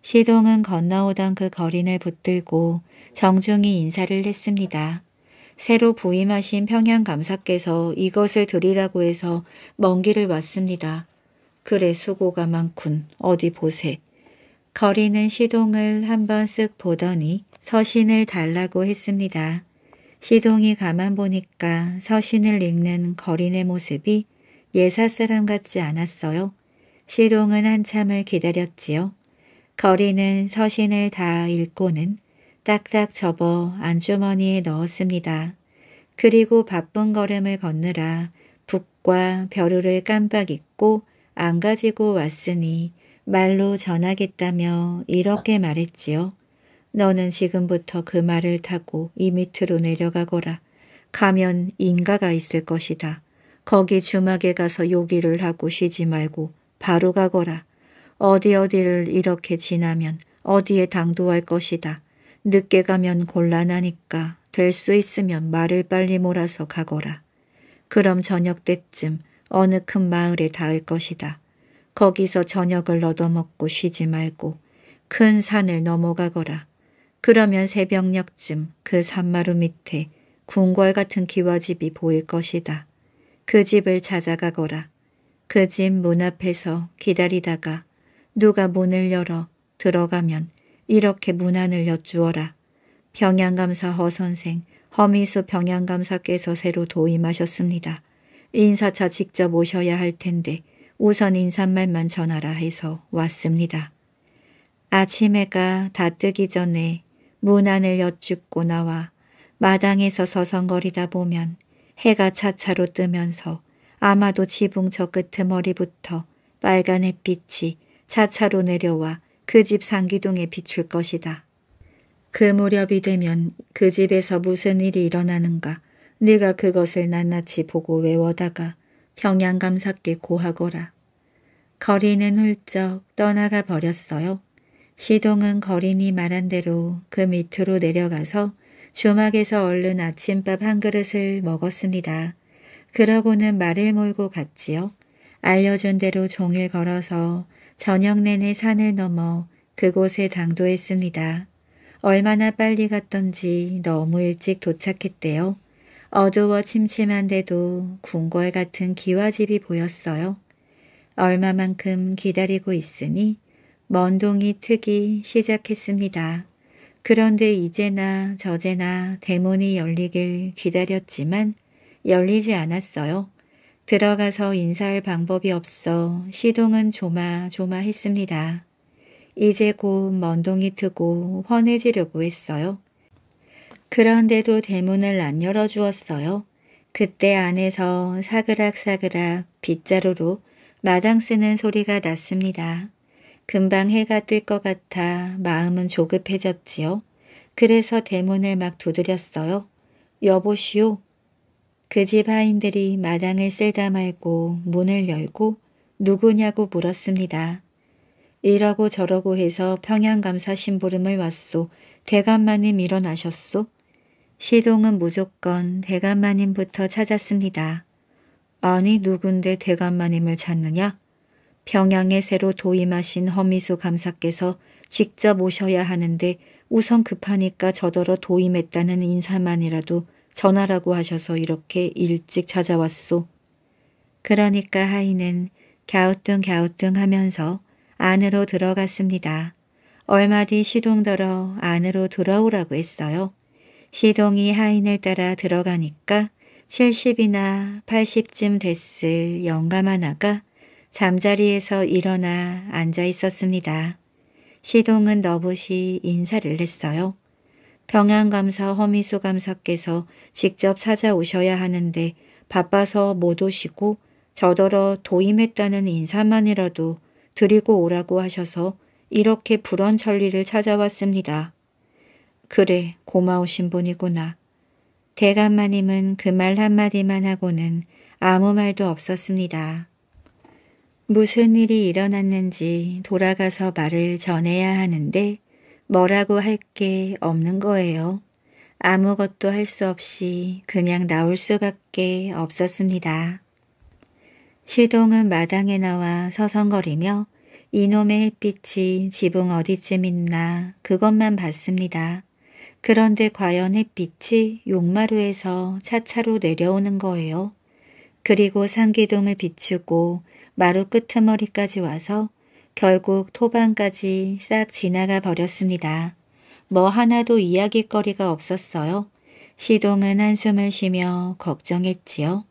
시동은 건너오던 그 거린을 붙들고 정중히 인사를 했습니다. 새로 부임하신 평양감사께서 이것을 드리라고 해서 먼 길을 왔습니다. 그래 수고가 많군. 어디 보세. 거리는 시동을 한번 쓱 보더니 서신을 달라고 했습니다. 시동이 가만 보니까 서신을 읽는 거린의 모습이 예사 사람 같지 않았어요. 시동은 한참을 기다렸지요. 거리는 서신을 다 읽고는 딱딱 접어 안주머니에 넣었습니다. 그리고 바쁜 걸음을 걷느라 북과 벼루를 깜빡 잊고 안 가지고 왔으니 말로 전하겠다며 이렇게 말했지요. 너는 지금부터 그 말을 타고 이 밑으로 내려가거라. 가면 인가가 있을 것이다. 거기 주막에 가서 요기를 하고 쉬지 말고 바로 가거라. 어디 어디를 이렇게 지나면 어디에 당도할 것이다. 늦게 가면 곤란하니까 될 수 있으면 말을 빨리 몰아서 가거라. 그럼 저녁 때쯤 어느 큰 마을에 닿을 것이다. 거기서 저녁을 얻어먹고 쉬지 말고 큰 산을 넘어가거라. 그러면 새벽녘쯤 그 산마루 밑에 궁궐 같은 기와집이 보일 것이다. 그 집을 찾아가거라. 그 집 문 앞에서 기다리다가 누가 문을 열어 들어가면 이렇게 문안을 엿주어라 병양감사 허선생, 허미수 병양감사께서 새로 도임하셨습니다. 인사차 직접 오셔야 할 텐데 우선 인사말만 전하라 해서 왔습니다. 아침 해가 다 뜨기 전에 문 안을 여쭙고 나와 마당에서 서성거리다 보면 해가 차차로 뜨면서 아마도 지붕 저 끝에 머리부터 빨간 햇빛이 차차로 내려와 그 집 상기둥에 비출 것이다. 그 무렵이 되면 그 집에서 무슨 일이 일어나는가 네가 그것을 낱낱이 보고 외워다가 평양감사께 고하거라. 거리는 훌쩍 떠나가 버렸어요. 시동은 거린이 말한 대로 그 밑으로 내려가서 주막에서 얼른 아침밥 한 그릇을 먹었습니다. 그러고는 말을 몰고 갔지요. 알려준 대로 종일 걸어서 저녁 내내 산을 넘어 그곳에 당도했습니다. 얼마나 빨리 갔던지 너무 일찍 도착했대요. 어두워 침침한데도 궁궐 같은 기와집이 보였어요. 얼마만큼 기다리고 있으니 먼동이 트기 시작했습니다. 그런데 이제나 저제나 대문이 열리길 기다렸지만 열리지 않았어요. 들어가서 인사할 방법이 없어 시동은 조마조마했습니다. 이제 곧 먼동이 트고 훤해지려고 했어요. 그런데도 대문을 안 열어주었어요. 그때 안에서 사그락사그락 빗자루로 마당 쓰는 소리가 났습니다. 금방 해가 뜰 것 같아 마음은 조급해졌지요. 그래서 대문을 막 두드렸어요. 여보시오. 그 집 하인들이 마당을 쓸다 말고 문을 열고 누구냐고 물었습니다. 이러고 저러고 해서 평양감사 심부름을 왔소. 대감마님 일어나셨소. 시동은 무조건 대감마님부터 찾았습니다. 아니 누군데 대감마님을 찾느냐? 경양에 새로 도임하신 허미수 감사께서 직접 오셔야 하는데 우선 급하니까 저더러 도임했다는 인사만이라도 전하라고 하셔서 이렇게 일찍 찾아왔소. 그러니까 하인은 갸우뚱갸우뚱 하면서 안으로 들어갔습니다. 얼마 뒤 시동더러 안으로 들어오라고 했어요. 시동이 하인을 따라 들어가니까 70이나 80쯤 됐을 영감 하나가 잠자리에서 일어나 앉아 있었습니다. 시동은 너봇이 인사를 했어요. 평양감사 허미수 감사께서 직접 찾아오셔야 하는데 바빠서 못 오시고 저더러 도임했다는 인사만이라도 드리고 오라고 하셔서 이렇게 불언천리를 찾아왔습니다. 그래 고마우신 분이구나. 대감마님은 그 말 한마디만 하고는 아무 말도 없었습니다. 무슨 일이 일어났는지 돌아가서 말을 전해야 하는데 뭐라고 할 게 없는 거예요. 아무것도 할 수 없이 그냥 나올 수밖에 없었습니다. 시동은 마당에 나와 서성거리며 이놈의 햇빛이 지붕 어디쯤 있나 그것만 봤습니다. 그런데 과연 햇빛이 용마루에서 차차로 내려오는 거예요. 그리고 상기둥을 비추고 마루 끄트머리까지 와서 결국 토방까지 싹 지나가 버렸습니다. 뭐 하나도 이야기거리가 없었어요. 시동은 한숨을 쉬며 걱정했지요.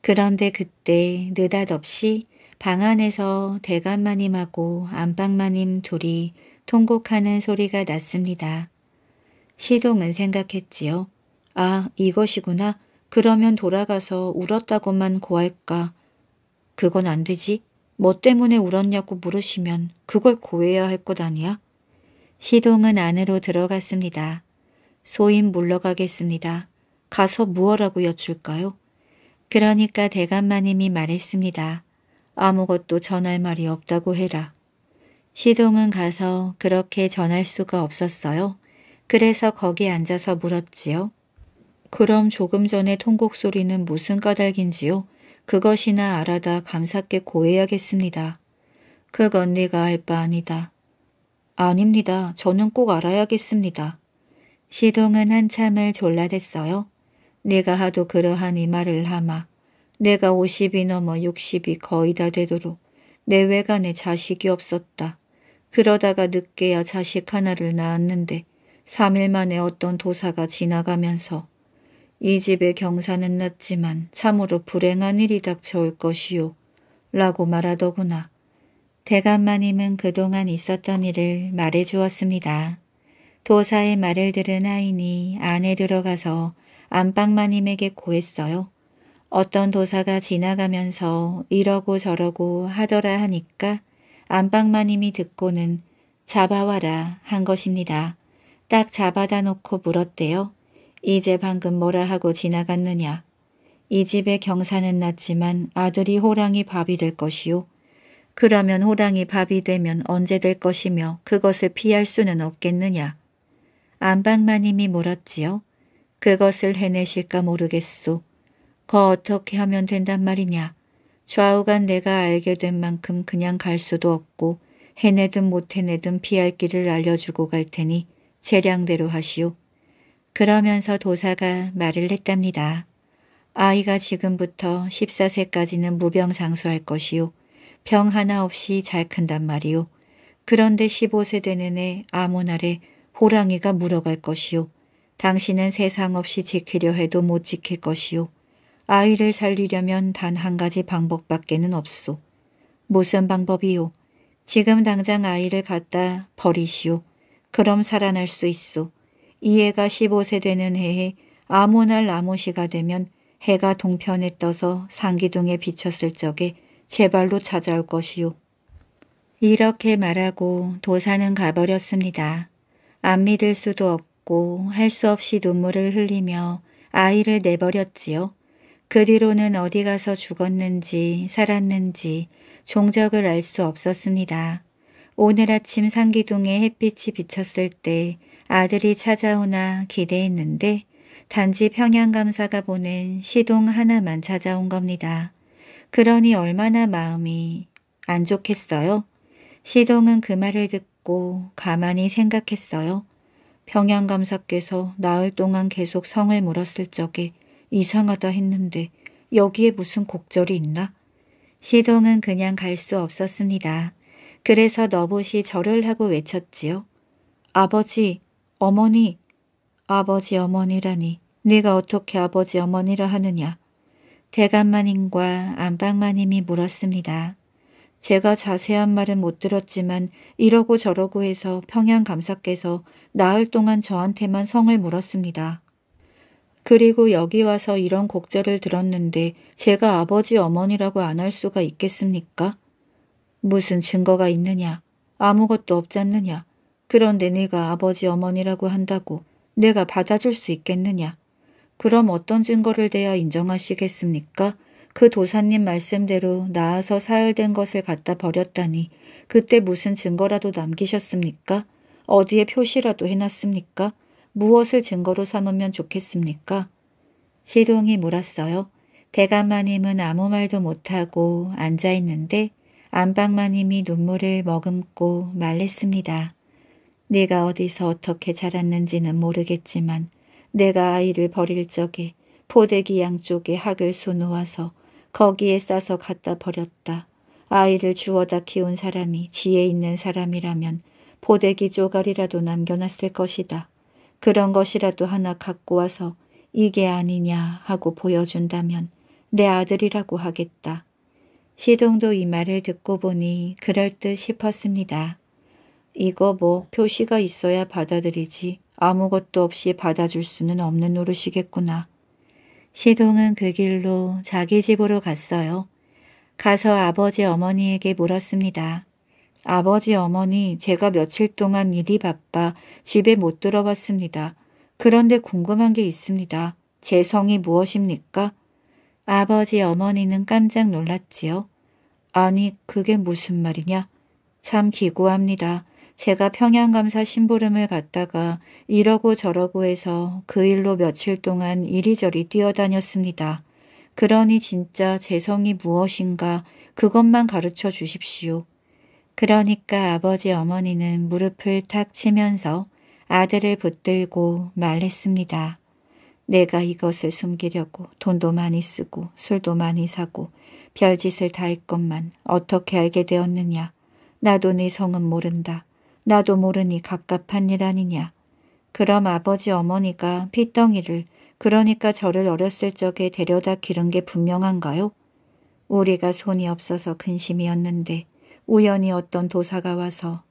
그런데 그때 느닷없이 방 안에서 대감마님하고 안방마님 둘이 통곡하는 소리가 났습니다. 시동은 생각했지요. 아, 이것이구나. 그러면 돌아가서 울었다고만 고할까. 그건 안 되지. 뭐 때문에 울었냐고 물으시면 그걸 고해야 할 것 아니야? 시동은 안으로 들어갔습니다. 소인 물러가겠습니다. 가서 무엇라고 여쭐까요? 그러니까 대감마님이 말했습니다. 아무것도 전할 말이 없다고 해라. 시동은 가서 그렇게 전할 수가 없었어요. 그래서 거기 앉아서 물었지요. 그럼 조금 전에 통곡 소리는 무슨 까닭인지요? 그것이나 알아다 감사께 고해야겠습니다. 그 언니가 알 바 아니다. 아닙니다. 저는 꼭 알아야겠습니다. 시동은 한참을 졸라댔어요. 내가 하도 그러한 이 말을 하마. 내가 50이 넘어 60이 거의 다 되도록 내 외간에 자식이 없었다. 그러다가 늦게야 자식 하나를 낳았는데 3일 만에 어떤 도사가 지나가면서 이 집의 경사는 낮지만 참으로 불행한 일이 닥쳐올 것이오 라고 말하더구나. 대감마님은 그동안 있었던 일을 말해 주었습니다. 도사의 말을 들은 아인이 안에 들어가서 안방마님에게 고했어요. 어떤 도사가 지나가면서 이러고 저러고 하더라 하니까 안방마님이 듣고는 잡아와라 한 것입니다. 딱 잡아다 놓고 물었대요. 이제 방금 뭐라 하고 지나갔느냐. 이집에 경사는 났지만 아들이 호랑이 밥이 될것이오 그러면 호랑이 밥이 되면 언제 될 것이며 그것을 피할 수는 없겠느냐. 안방마님이 물었지요. 그것을 해내실까 모르겠소. 거 어떻게 하면 된단 말이냐. 좌우간 내가 알게 된 만큼 그냥 갈 수도 없고 해내든 못 해내든 피할 길을 알려주고 갈 테니 재량대로 하시오. 그러면서 도사가 말을 했답니다. 아이가 지금부터 14세까지는 무병장수할 것이요. 병 하나 없이 잘 큰단 말이요. 그런데 15세 되는 해아모 날에 호랑이가 물어갈 것이요. 당신은 세상 없이 지키려 해도 못 지킬 것이요. 아이를 살리려면 단 한 가지 방법밖에는 없소. 무슨 방법이요? 지금 당장 아이를 갖다 버리시오. 그럼 살아날 수 있소. 이해가 15세 되는 해에 아모날 아모시가 되면 해가 동편에 떠서 상기둥에 비쳤을 적에 제 발로 찾아올 것이요. 이렇게 말하고 도사는 가버렸습니다. 안 믿을 수도 없고 할 수 없이 눈물을 흘리며 아이를 내버렸지요. 그 뒤로는 어디 가서 죽었는지 살았는지 종적을 알 수 없었습니다. 오늘 아침 상기둥에 햇빛이 비쳤을 때 아들이 찾아오나 기대했는데 단지 평양감사가 보낸 시동 하나만 찾아온 겁니다. 그러니 얼마나 마음이 안 좋겠어요? 시동은 그 말을 듣고 가만히 생각했어요. 평양감사께서 나흘 동안 계속 성을 물었을 적에 이상하다 했는데 여기에 무슨 곡절이 있나? 시동은 그냥 갈 수 없었습니다. 그래서 너봇이 절을 하고 외쳤지요. 아버지, 어머니, 아버지 어머니라니 네가 어떻게 아버지 어머니라 하느냐. 대간마님과 안방마님이 물었습니다. 제가 자세한 말은 못 들었지만 이러고 저러고 해서 평양 감사께서 나흘 동안 저한테만 성을 물었습니다. 그리고 여기 와서 이런 곡절을 들었는데 제가 아버지 어머니라고 안 할 수가 있겠습니까? 무슨 증거가 있느냐? 아무것도 없잖느냐 그런데 네가 아버지 어머니라고 한다고 내가 받아줄 수 있겠느냐? 그럼 어떤 증거를 대야 인정하시겠습니까? 그 도사님 말씀대로 나아서 사흘된 것을 갖다 버렸다니 그때 무슨 증거라도 남기셨습니까? 어디에 표시라도 해놨습니까? 무엇을 증거로 삼으면 좋겠습니까? 시동이 물었어요. 대감마님은 아무 말도 못하고 앉아있는데 안방마님이 눈물을 머금고 말렸습니다. 네가 어디서 어떻게 자랐는지는 모르겠지만 내가 아이를 버릴 적에 포대기 양쪽에 학을 쏘놓아서 거기에 싸서 갖다 버렸다. 아이를 주워다 키운 사람이 지혜 있는 사람이라면 포대기 조각이라도 남겨놨을 것이다. 그런 것이라도 하나 갖고 와서 이게 아니냐 하고 보여준다면 내 아들이라고 하겠다. 시동도 이 말을 듣고 보니 그럴 듯 싶었습니다. 이거 뭐 표시가 있어야 받아들이지 아무것도 없이 받아줄 수는 없는 노릇이겠구나. 시동은 그 길로 자기 집으로 갔어요. 가서 아버지 어머니에게 물었습니다. 아버지 어머니 제가 며칠 동안 일이 바빠 집에 못들어봤습니다 그런데 궁금한 게 있습니다. 제 성이 무엇입니까? 아버지 어머니는 깜짝 놀랐지요. 아니 그게 무슨 말이냐? 참 기구합니다. 제가 평양감사 심부름을 갔다가 이러고 저러고 해서 그 일로 며칠 동안 이리저리 뛰어다녔습니다. 그러니 진짜 재성이 무엇인가 그것만 가르쳐 주십시오. 그러니까 아버지 어머니는 무릎을 탁 치면서 아들을 붙들고 말했습니다. 내가 이것을 숨기려고 돈도 많이 쓰고 술도 많이 사고 별짓을 다했건만 어떻게 알게 되었느냐. 나도 네 성은 모른다. 나도 모르니 갑갑한 일 아니냐. 그럼 아버지 어머니가 피덩이를 그러니까 저를 어렸을 적에 데려다 기른 게 분명한가요? 우리가 손이 없어서 근심이었는데 우연히 어떤 도사가 와서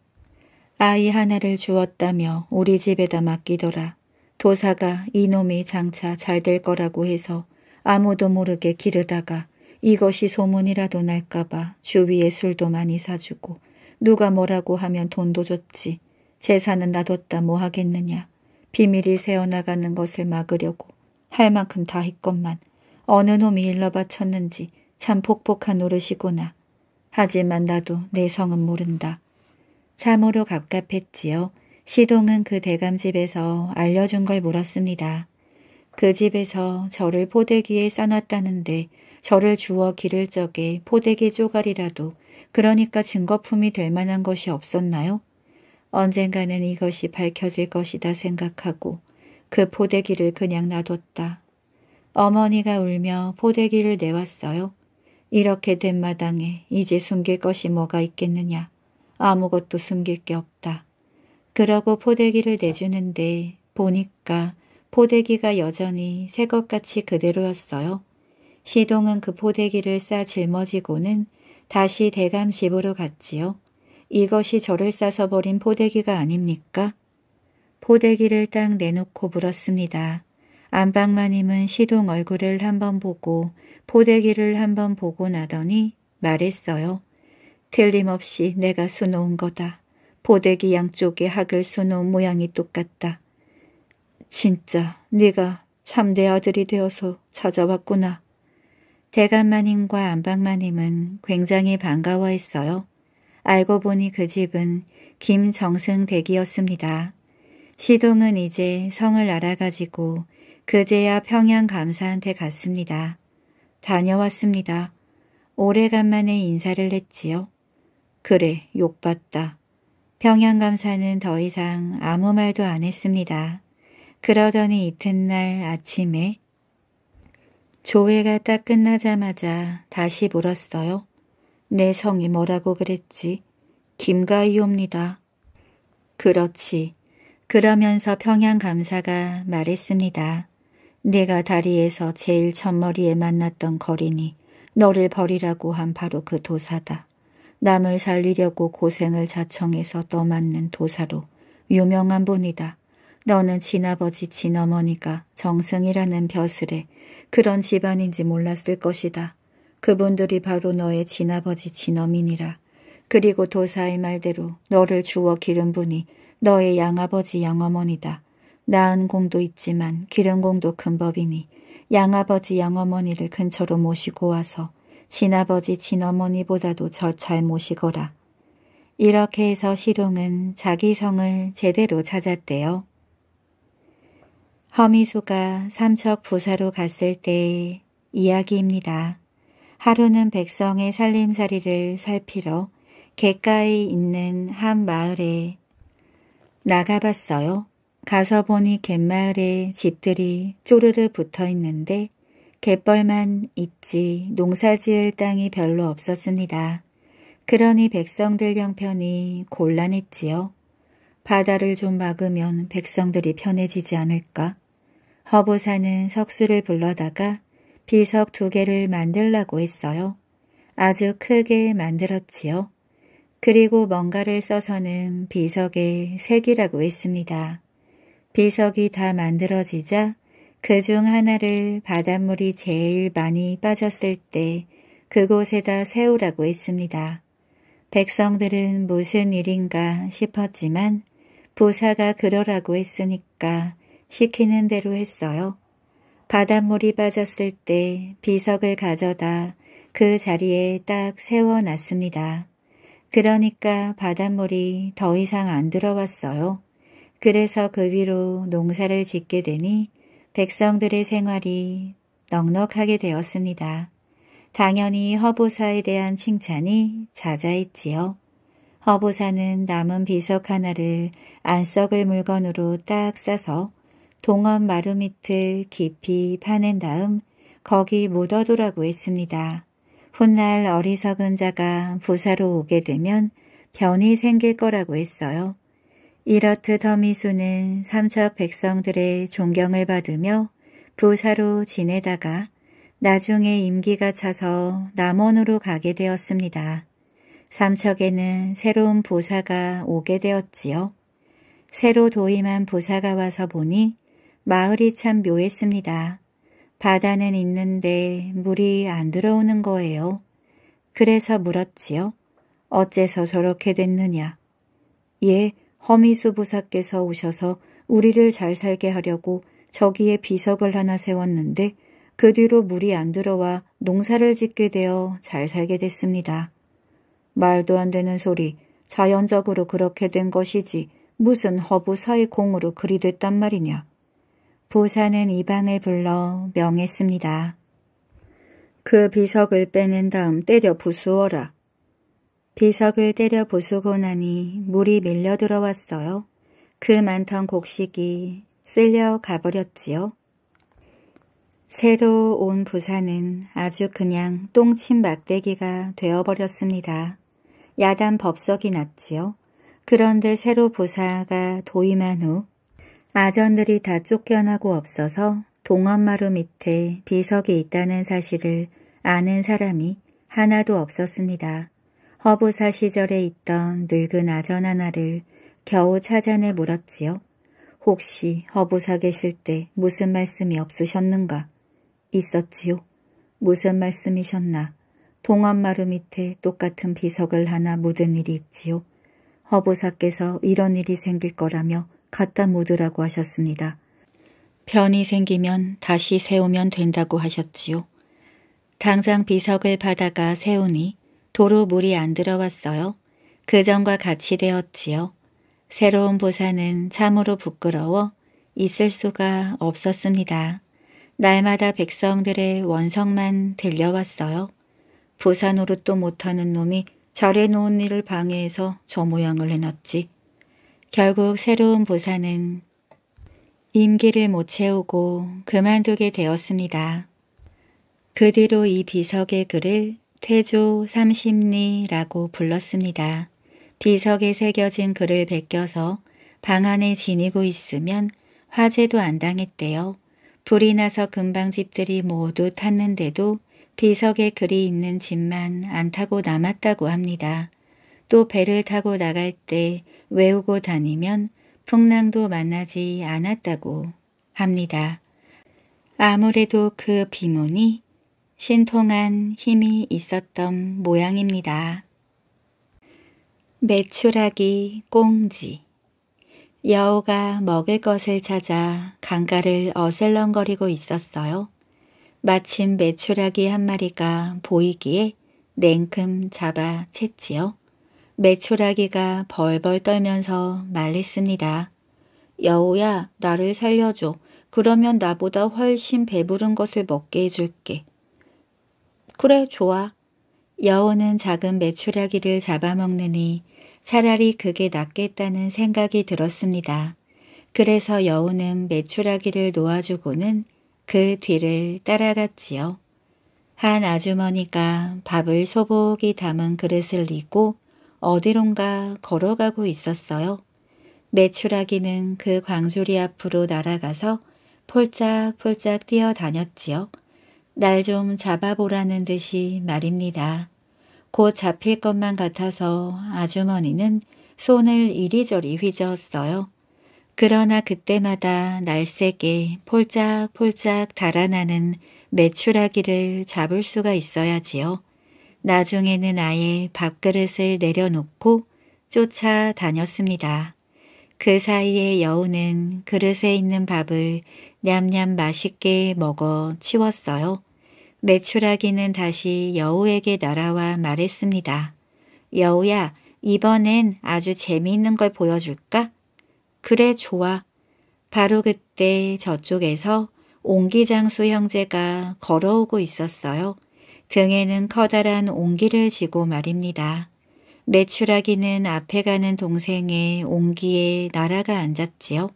아이 하나를 주었다며 우리 집에다 맡기더라. 도사가 이놈이 장차 잘 될 거라고 해서 아무도 모르게 기르다가 이것이 소문이라도 날까봐 주위에 술도 많이 사주고 누가 뭐라고 하면 돈도 줬지. 재산은 놔뒀다 뭐 하겠느냐. 비밀이 새어나가는 것을 막으려고 할 만큼 다 했건만 어느 놈이 일러바쳤는지 참 폭폭한 노릇이구나. 하지만 나도 내 성은 모른다. 참으로 갑갑했지요. 시동은 그 대감집에서 알려준 걸 물었습니다. 그 집에서 저를 포대기에 싸놨다는데 저를 주워 기를 적에 포대기 쪼가리라도 그러니까 증거품이 될 만한 것이 없었나요? 언젠가는 이것이 밝혀질 것이다 생각하고 그 포대기를 그냥 놔뒀다. 어머니가 울며 포대기를 내왔어요. 이렇게 된 마당에 이제 숨길 것이 뭐가 있겠느냐. 아무것도 숨길 게 없다. 그러고 포대기를 내주는데 보니까 포대기가 여전히 새 것같이 그대로였어요. 시동은 그 포대기를 싸 짊어지고는 다시 대감집으로 갔지요. 이것이 저를 싸서 버린 포대기가 아닙니까? 포대기를 딱 내놓고 물었습니다. 안방마님은 시동 얼굴을 한번 보고 포대기를 한번 보고 나더니 말했어요. 틀림없이 내가 수놓은 거다. 포대기 양쪽에 학을 수놓은 모양이 똑같다. 진짜 네가 참내 아들이 되어서 찾아왔구나. 대감마님과 안방마님은 굉장히 반가워했어요. 알고 보니 그 집은 김정승 댁이었습니다. 시동은 이제 성을 알아가지고 그제야 평양 감사한테 갔습니다. 다녀왔습니다. 오래간만에 인사를 했지요. 그래, 욕받다 평양 감사는 더 이상 아무 말도 안 했습니다. 그러더니 이튿날 아침에 조회가 딱 끝나자마자 다시 물었어요. 내 성이 뭐라고 그랬지? 김가희옵니다. 그렇지. 그러면서 평양감사가 말했습니다. 내가 다리에서 제일 첫머리에 만났던 거리니 너를 버리라고 한 바로 그 도사다. 남을 살리려고 고생을 자청해서 떠맞는 도사로 유명한 분이다. 너는 친아버지 친어머니가 정승이라는 벼슬에 그런 집안인지 몰랐을 것이다. 그분들이 바로 너의 진아버지 진엄이니라. 그리고 도사의 말대로 너를 주워 기른 분이 너의 양아버지 양어머니다. 나은 공도 있지만 기른 공도 큰 법이니 양아버지 양어머니를 근처로 모시고 와서 진아버지 진어머니보다도 절잘 모시거라. 이렇게 해서 시동은 자기 성을 제대로 찾았대요. 허미소가 삼척 부사로 갔을 때의 이야기입니다. 하루는 백성의 살림살이를 살피러 객가에 있는 한 마을에 나가봤어요. 가서 보니 갯마을에 집들이 쪼르르 붙어 있는데 갯벌만 있지 농사지을 땅이 별로 없었습니다. 그러니 백성들 형편이 곤란했지요. 바다를 좀 막으면 백성들이 편해지지 않을까? 허부사는 석수를 불러다가 비석 두 개를 만들라고 했어요. 아주 크게 만들었지요. 그리고 뭔가를 써서는 비석의 색이라고 했습니다. 비석이 다 만들어지자 그 중 하나를 바닷물이 제일 많이 빠졌을 때 그곳에다 세우라고 했습니다. 백성들은 무슨 일인가 싶었지만 도사가 그러라고 했으니까 시키는 대로 했어요. 바닷물이 빠졌을 때 비석을 가져다 그 자리에 딱 세워놨습니다. 그러니까 바닷물이 더 이상 안 들어왔어요. 그래서 그 위로 농사를 짓게 되니 백성들의 생활이 넉넉하게 되었습니다. 당연히 허보사에 대한 칭찬이 자자했지요. 허부사는 남은 비석 하나를 안 썩을 물건으로 딱 싸서 동원 마루 밑을 깊이 파낸 다음 거기 묻어두라고 했습니다. 훗날 어리석은 자가 부사로 오게 되면 변이 생길 거라고 했어요. 이렇듯 허미수는 삼척 백성들의 존경을 받으며 부사로 지내다가 나중에 임기가 차서 남원으로 가게 되었습니다. 삼척에는 새로운 부사가 오게 되었지요. 새로 도임한 부사가 와서 보니 마을이 참 묘했습니다. 바다는 있는데 물이 안 들어오는 거예요. 그래서 물었지요. 어째서 저렇게 됐느냐. 예, 허미수 부사께서 오셔서 우리를 잘 살게 하려고 저기에 비석을 하나 세웠는데 그 뒤로 물이 안 들어와 농사를 짓게 되어 잘 살게 됐습니다. 말도 안 되는 소리. 자연적으로 그렇게 된 것이지 무슨 허브사의 공으로 그리 됐단 말이냐. 부사는 이방을 불러 명했습니다. 그 비석을 빼낸 다음 때려 부수어라. 비석을 때려 부수고 나니 물이 밀려 들어왔어요. 그 많던 곡식이 쓸려 가버렸지요. 새로 온부산은 아주 그냥 똥침 막대기가 되어버렸습니다. 야단 법석이 났지요. 그런데 새로 보사가 도임한 후 아전들이 다 쫓겨나고 없어서 동원마루 밑에 비석이 있다는 사실을 아는 사람이 하나도 없었습니다. 허부사 시절에 있던 늙은 아전 하나를 겨우 찾아내 물었지요. 혹시 허부사 계실 때 무슨 말씀이 없으셨는가? 있었지요. 무슨 말씀이셨나? 봉암마루 밑에 똑같은 비석을 하나 묻은 일이 있지요. 허보사께서 이런 일이 생길 거라며 갖다 묻으라고 하셨습니다. 변이 생기면 다시 세우면 된다고 하셨지요. 당장 비석을 받아가 세우니 도로 물이 안 들어왔어요. 그전과 같이 되었지요. 새로운 보사는 참으로 부끄러워 있을 수가 없었습니다. 날마다 백성들의 원성만 들려왔어요. 부산으로도 못하는 놈이 잘해놓은 일을 방해해서 저 모양을 해놨지. 결국 새로운 부산은 임기를 못 채우고 그만두게 되었습니다. 그 뒤로 이 비석의 글을 퇴조 삼십리라고 불렀습니다. 비석에 새겨진 글을 베껴서 방 안에 지니고 있으면 화재도 안 당했대요. 불이 나서 금방 집들이 모두 탔는데도 비석에 글이 있는 짐만안 타고 남았다고 합니다. 또 배를 타고 나갈 때 외우고 다니면 풍랑도 만나지 않았다고 합니다. 아무래도 그 비문이 신통한 힘이 있었던 모양입니다. 매출하기 꽁지 여우가 먹을 것을 찾아 강가를 어슬렁거리고 있었어요. 마침 메추라기 한 마리가 보이기에 냉큼 잡아 챘지요. 메추라기가 벌벌 떨면서 말했습니다. 여우야 나를 살려줘. 그러면 나보다 훨씬 배부른 것을 먹게 해줄게. 그래 좋아. 여우는 작은 메추라기를 잡아먹느니 차라리 그게 낫겠다는 생각이 들었습니다. 그래서 여우는 메추라기를 놓아주고는 그 뒤를 따라갔지요. 한 아주머니가 밥을 소복이 담은 그릇을 이고 어디론가 걸어가고 있었어요. 매출하기는 그 광주리 앞으로 날아가서 폴짝폴짝 뛰어다녔지요. 날 좀 잡아보라는 듯이 말입니다. 곧 잡힐 것만 같아서 아주머니는 손을 이리저리 휘저었어요. 그러나 그때마다 날쌔게 폴짝폴짝 달아나는 메추라기를 잡을 수가 있어야지요. 나중에는 아예 밥그릇을 내려놓고 쫓아다녔습니다. 그 사이에 여우는 그릇에 있는 밥을 냠냠 맛있게 먹어 치웠어요. 메추라기는 다시 여우에게 날아와 말했습니다. 여우야, 이번엔 아주 재미있는 걸 보여줄까? 그래 좋아. 바로 그때 저쪽에서 옹기장수 형제가 걸어오고 있었어요. 등에는 커다란 옹기를 지고 말입니다. 매추라기는 앞에 가는 동생의 옹기에 날아가 앉았지요.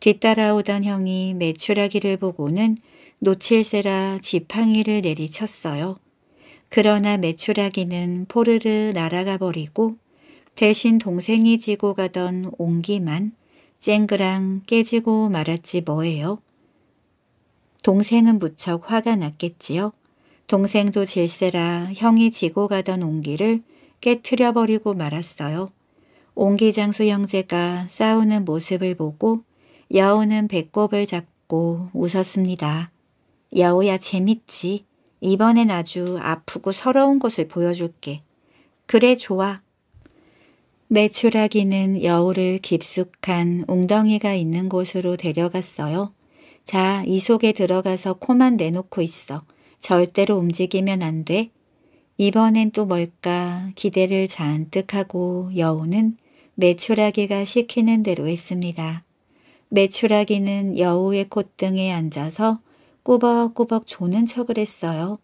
뒤따라오던 형이 매추라기를 보고는 놓칠세라 지팡이를 내리쳤어요. 그러나 매추라기는 포르르 날아가 버리고 대신 동생이 지고 가던 옹기만 쨍그랑 깨지고 말았지 뭐예요. 동생은 무척 화가 났겠지요. 동생도 질세라 형이 지고 가던 옹기를 깨트려버리고 말았어요. 옹기장수 형제가 싸우는 모습을 보고 여우는 배꼽을 잡고 웃었습니다. 여우야 재밌지. 이번엔 아주 아프고 서러운 것을 보여줄게. 그래 좋아. 매추라기는 여우를 깊숙한 웅덩이가 있는 곳으로 데려갔어요. 자, 이 속에 들어가서 코만 내놓고 있어. 절대로 움직이면 안 돼. 이번엔 또 뭘까 기대를 잔뜩 하고 여우는 매추라기가 시키는 대로 했습니다. 매추라기는 여우의 콧등에 앉아서 꾸벅꾸벅 조는 척을 했어요.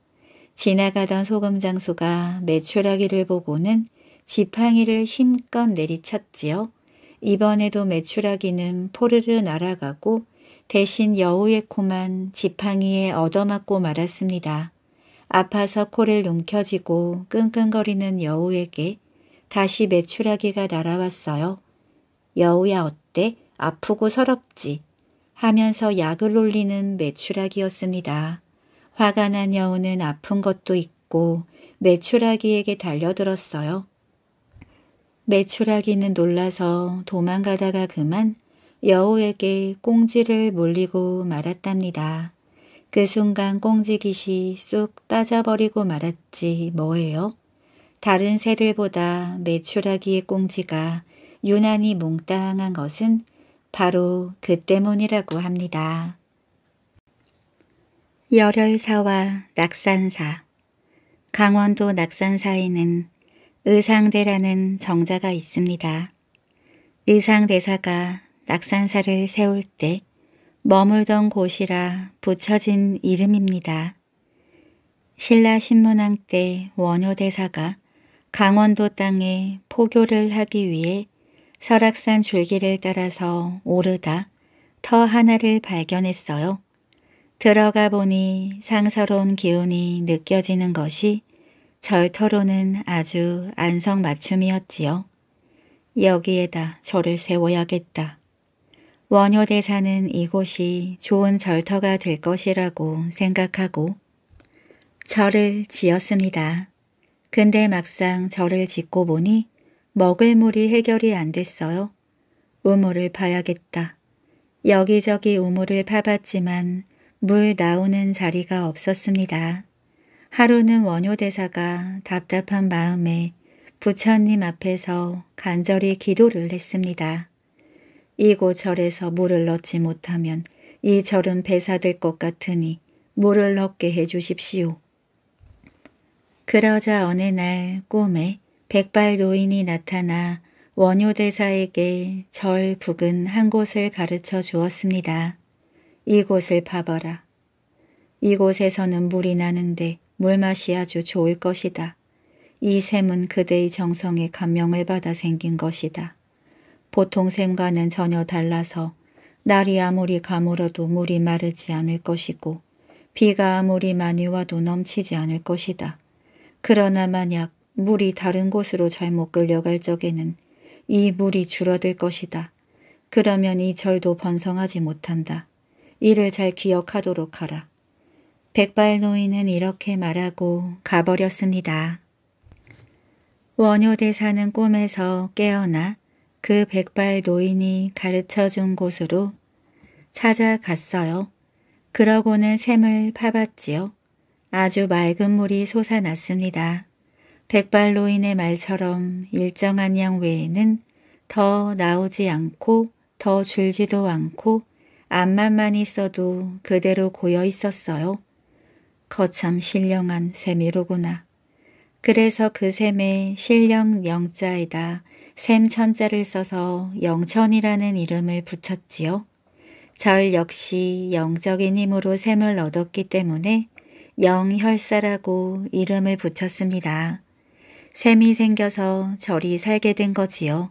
지나가던 소금 장수가 매추라기를 보고는 지팡이를 힘껏 내리쳤지요. 이번에도 메추라기는 포르르 날아가고 대신 여우의 코만 지팡이에 얻어맞고 말았습니다. 아파서 코를 움켜지고 끙끙거리는 여우에게 다시 메추라기가 날아왔어요. 여우야 어때? 아프고 서럽지? 하면서 약을 올리는 메추라기였습니다. 화가 난 여우는 아픈 것도 있고 메추라기에게 달려들었어요. 매출하기는 놀라서 도망가다가 그만 여우에게 꽁지를 물리고 말았답니다. 그 순간 꽁지깃이 쑥 빠져버리고 말았지 뭐예요? 다른 새들보다 매출하기의 꽁지가 유난히 몽땅한 것은 바로 그 때문이라고 합니다. 열혈사와 낙산사 강원도 낙산사에는 의상대라는 정자가 있습니다. 의상대사가 낙산사를 세울 때 머물던 곳이라 붙여진 이름입니다. 신라 신문왕 때 원효대사가 강원도 땅에 포교를 하기 위해 설악산 줄기를 따라서 오르다 터 하나를 발견했어요. 들어가 보니 상서로운 기운이 느껴지는 것이 절터로는 아주 안성맞춤이었지요. 여기에다 절을 세워야겠다. 원효대사는 이곳이 좋은 절터가 될 것이라고 생각하고 절을 지었습니다. 근데 막상 절을 짓고 보니 먹을 물이 해결이 안 됐어요. 우물을 파야겠다. 여기저기 우물을 파봤지만 물 나오는 자리가 없었습니다. 하루는 원효대사가 답답한 마음에 부처님 앞에서 간절히 기도를 했습니다. 이곳 절에서 물을 넣지 못하면 이 절은 배사될 것 같으니 물을 넣게 해주십시오. 그러자 어느 날 꿈에 백발 노인이 나타나 원효대사에게 절 북은 한 곳을 가르쳐 주었습니다. 이곳을 봐봐라. 이곳에서는 물이 나는데 물맛이 아주 좋을 것이다. 이 샘은 그대의 정성에 감명을 받아 생긴 것이다. 보통 샘과는 전혀 달라서 날이 아무리 가물어도 물이 마르지 않을 것이고 비가 아무리 많이 와도 넘치지 않을 것이다. 그러나 만약 물이 다른 곳으로 잘못 끌려갈 적에는 이 물이 줄어들 것이다. 그러면 이 절도 번성하지 못한다. 이를 잘 기억하도록 하라. 백발 노인은 이렇게 말하고 가버렸습니다. 원효대사는 꿈에서 깨어나 그 백발 노인이 가르쳐준 곳으로 찾아갔어요. 그러고는 샘을 파봤지요. 아주 맑은 물이 솟아났습니다. 백발 노인의 말처럼 일정한 양 외에는 더 나오지 않고 더 줄지도 않고 암만만 있어도 그대로 고여 있었어요. 거참 신령한 셈이로구나. 그래서 그 셈에 신령 영자에다 셈 천자를 써서 영천이라는 이름을 붙였지요. 절 역시 영적인 힘으로 셈을 얻었기 때문에 영혈사라고 이름을 붙였습니다. 셈이 생겨서 절이 살게 된 거지요.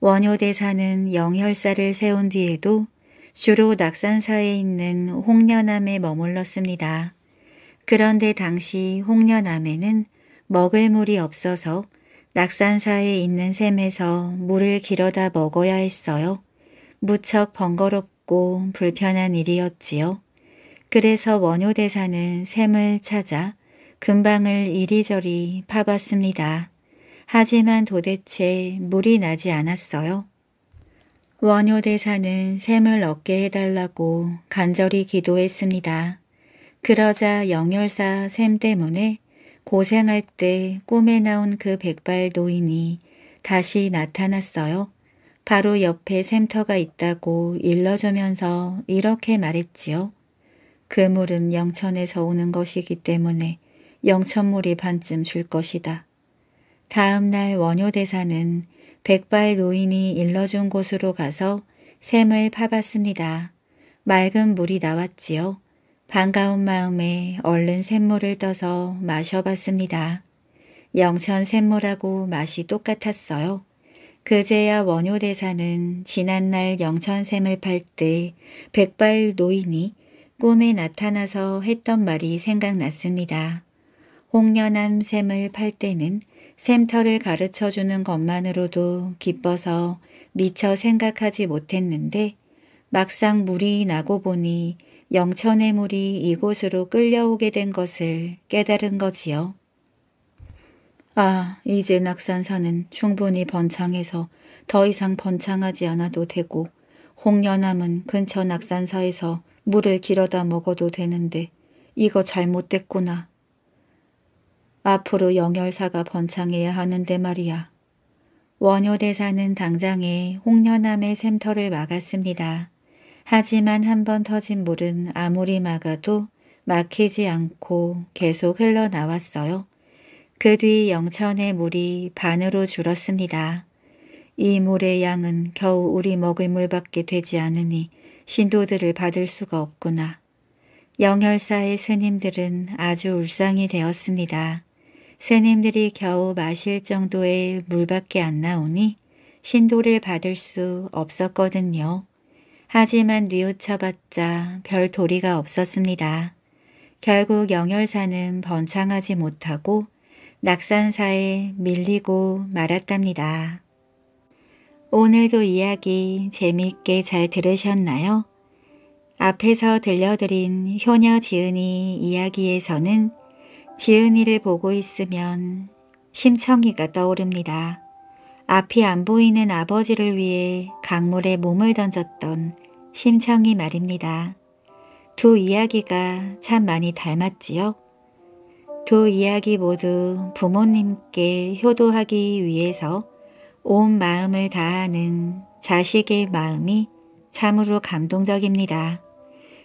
원효대사는 영혈사를 세운 뒤에도 주로 낙산사에 있는 홍련암에 머물렀습니다. 그런데 당시 홍련암에는 먹을 물이 없어서 낙산사에 있는 샘에서 물을 길어다 먹어야 했어요. 무척 번거롭고 불편한 일이었지요. 그래서 원효대사는 샘을 찾아 금방을 이리저리 파봤습니다. 하지만 도대체 물이 나지 않았어요. 원효대사는 샘을 얻게 해달라고 간절히 기도했습니다. 그러자 영열사 샘 때문에 고생할 때 꿈에 나온 그 백발 노인이 다시 나타났어요. 바로 옆에 샘터가 있다고 일러주면서 이렇게 말했지요. 그 물은 영천에서 오는 것이기 때문에 영천물이 반쯤 줄 것이다. 다음 날 원효대사는 백발 노인이 일러준 곳으로 가서 샘을 파봤습니다. 맑은 물이 나왔지요. 반가운 마음에 얼른 샘물을 떠서 마셔봤습니다. 영천 샘물하고 맛이 똑같았어요. 그제야 원효대사는 지난날 영천샘을 팔 때 백발 노인이 꿈에 나타나서 했던 말이 생각났습니다. 홍련암 샘을 팔 때는 샘터를 가르쳐주는 것만으로도 기뻐서 미처 생각하지 못했는데 막상 물이 나고 보니 영천의 물이 이곳으로 끌려오게 된 것을 깨달은 거지요. 아, 이제 낙산사는 충분히 번창해서 더 이상 번창하지 않아도 되고 홍연암은 근처 낙산사에서 물을 길어다 먹어도 되는데 이거 잘못됐구나. 앞으로 영열사가 번창해야 하는데 말이야. 원효대사는 당장에 홍련암의 샘터를 막았습니다. 하지만 한 번 터진 물은 아무리 막아도 막히지 않고 계속 흘러나왔어요. 그 뒤 영천의 물이 반으로 줄었습니다. 이 물의 양은 겨우 우리 먹을 물밖에 되지 않으니 신도들을 받을 수가 없구나. 영열사의 스님들은 아주 울상이 되었습니다. 스님들이 겨우 마실 정도의 물밖에 안 나오니 신도를 받을 수 없었거든요. 하지만 뉘우쳐봤자 별 도리가 없었습니다. 결국 영열사는 번창하지 못하고 낙산사에 밀리고 말았답니다. 오늘도 이야기 재미있게 잘 들으셨나요? 앞에서 들려드린 효녀 지은이 이야기에서는 지은이를 보고 있으면 심청이가 떠오릅니다. 앞이 안 보이는 아버지를 위해 강물에 몸을 던졌던 심청이 말입니다. 두 이야기가 참 많이 닮았지요? 두 이야기 모두 부모님께 효도하기 위해서 온 마음을 다하는 자식의 마음이 참으로 감동적입니다.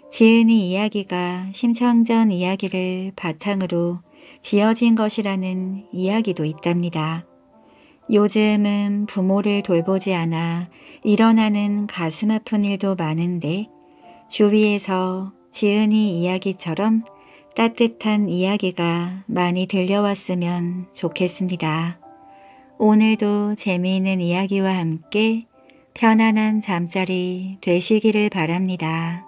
지은이 이야기가 심청전 이야기를 바탕으로 지어진 것이라는 이야기도 있답니다. 요즘은 부모를 돌보지 않아 일어나는 가슴 아픈 일도 많은데 주위에서 지은이 이야기처럼 따뜻한 이야기가 많이 들려왔으면 좋겠습니다. 오늘도 재미있는 이야기와 함께 편안한 잠자리 되시기를 바랍니다.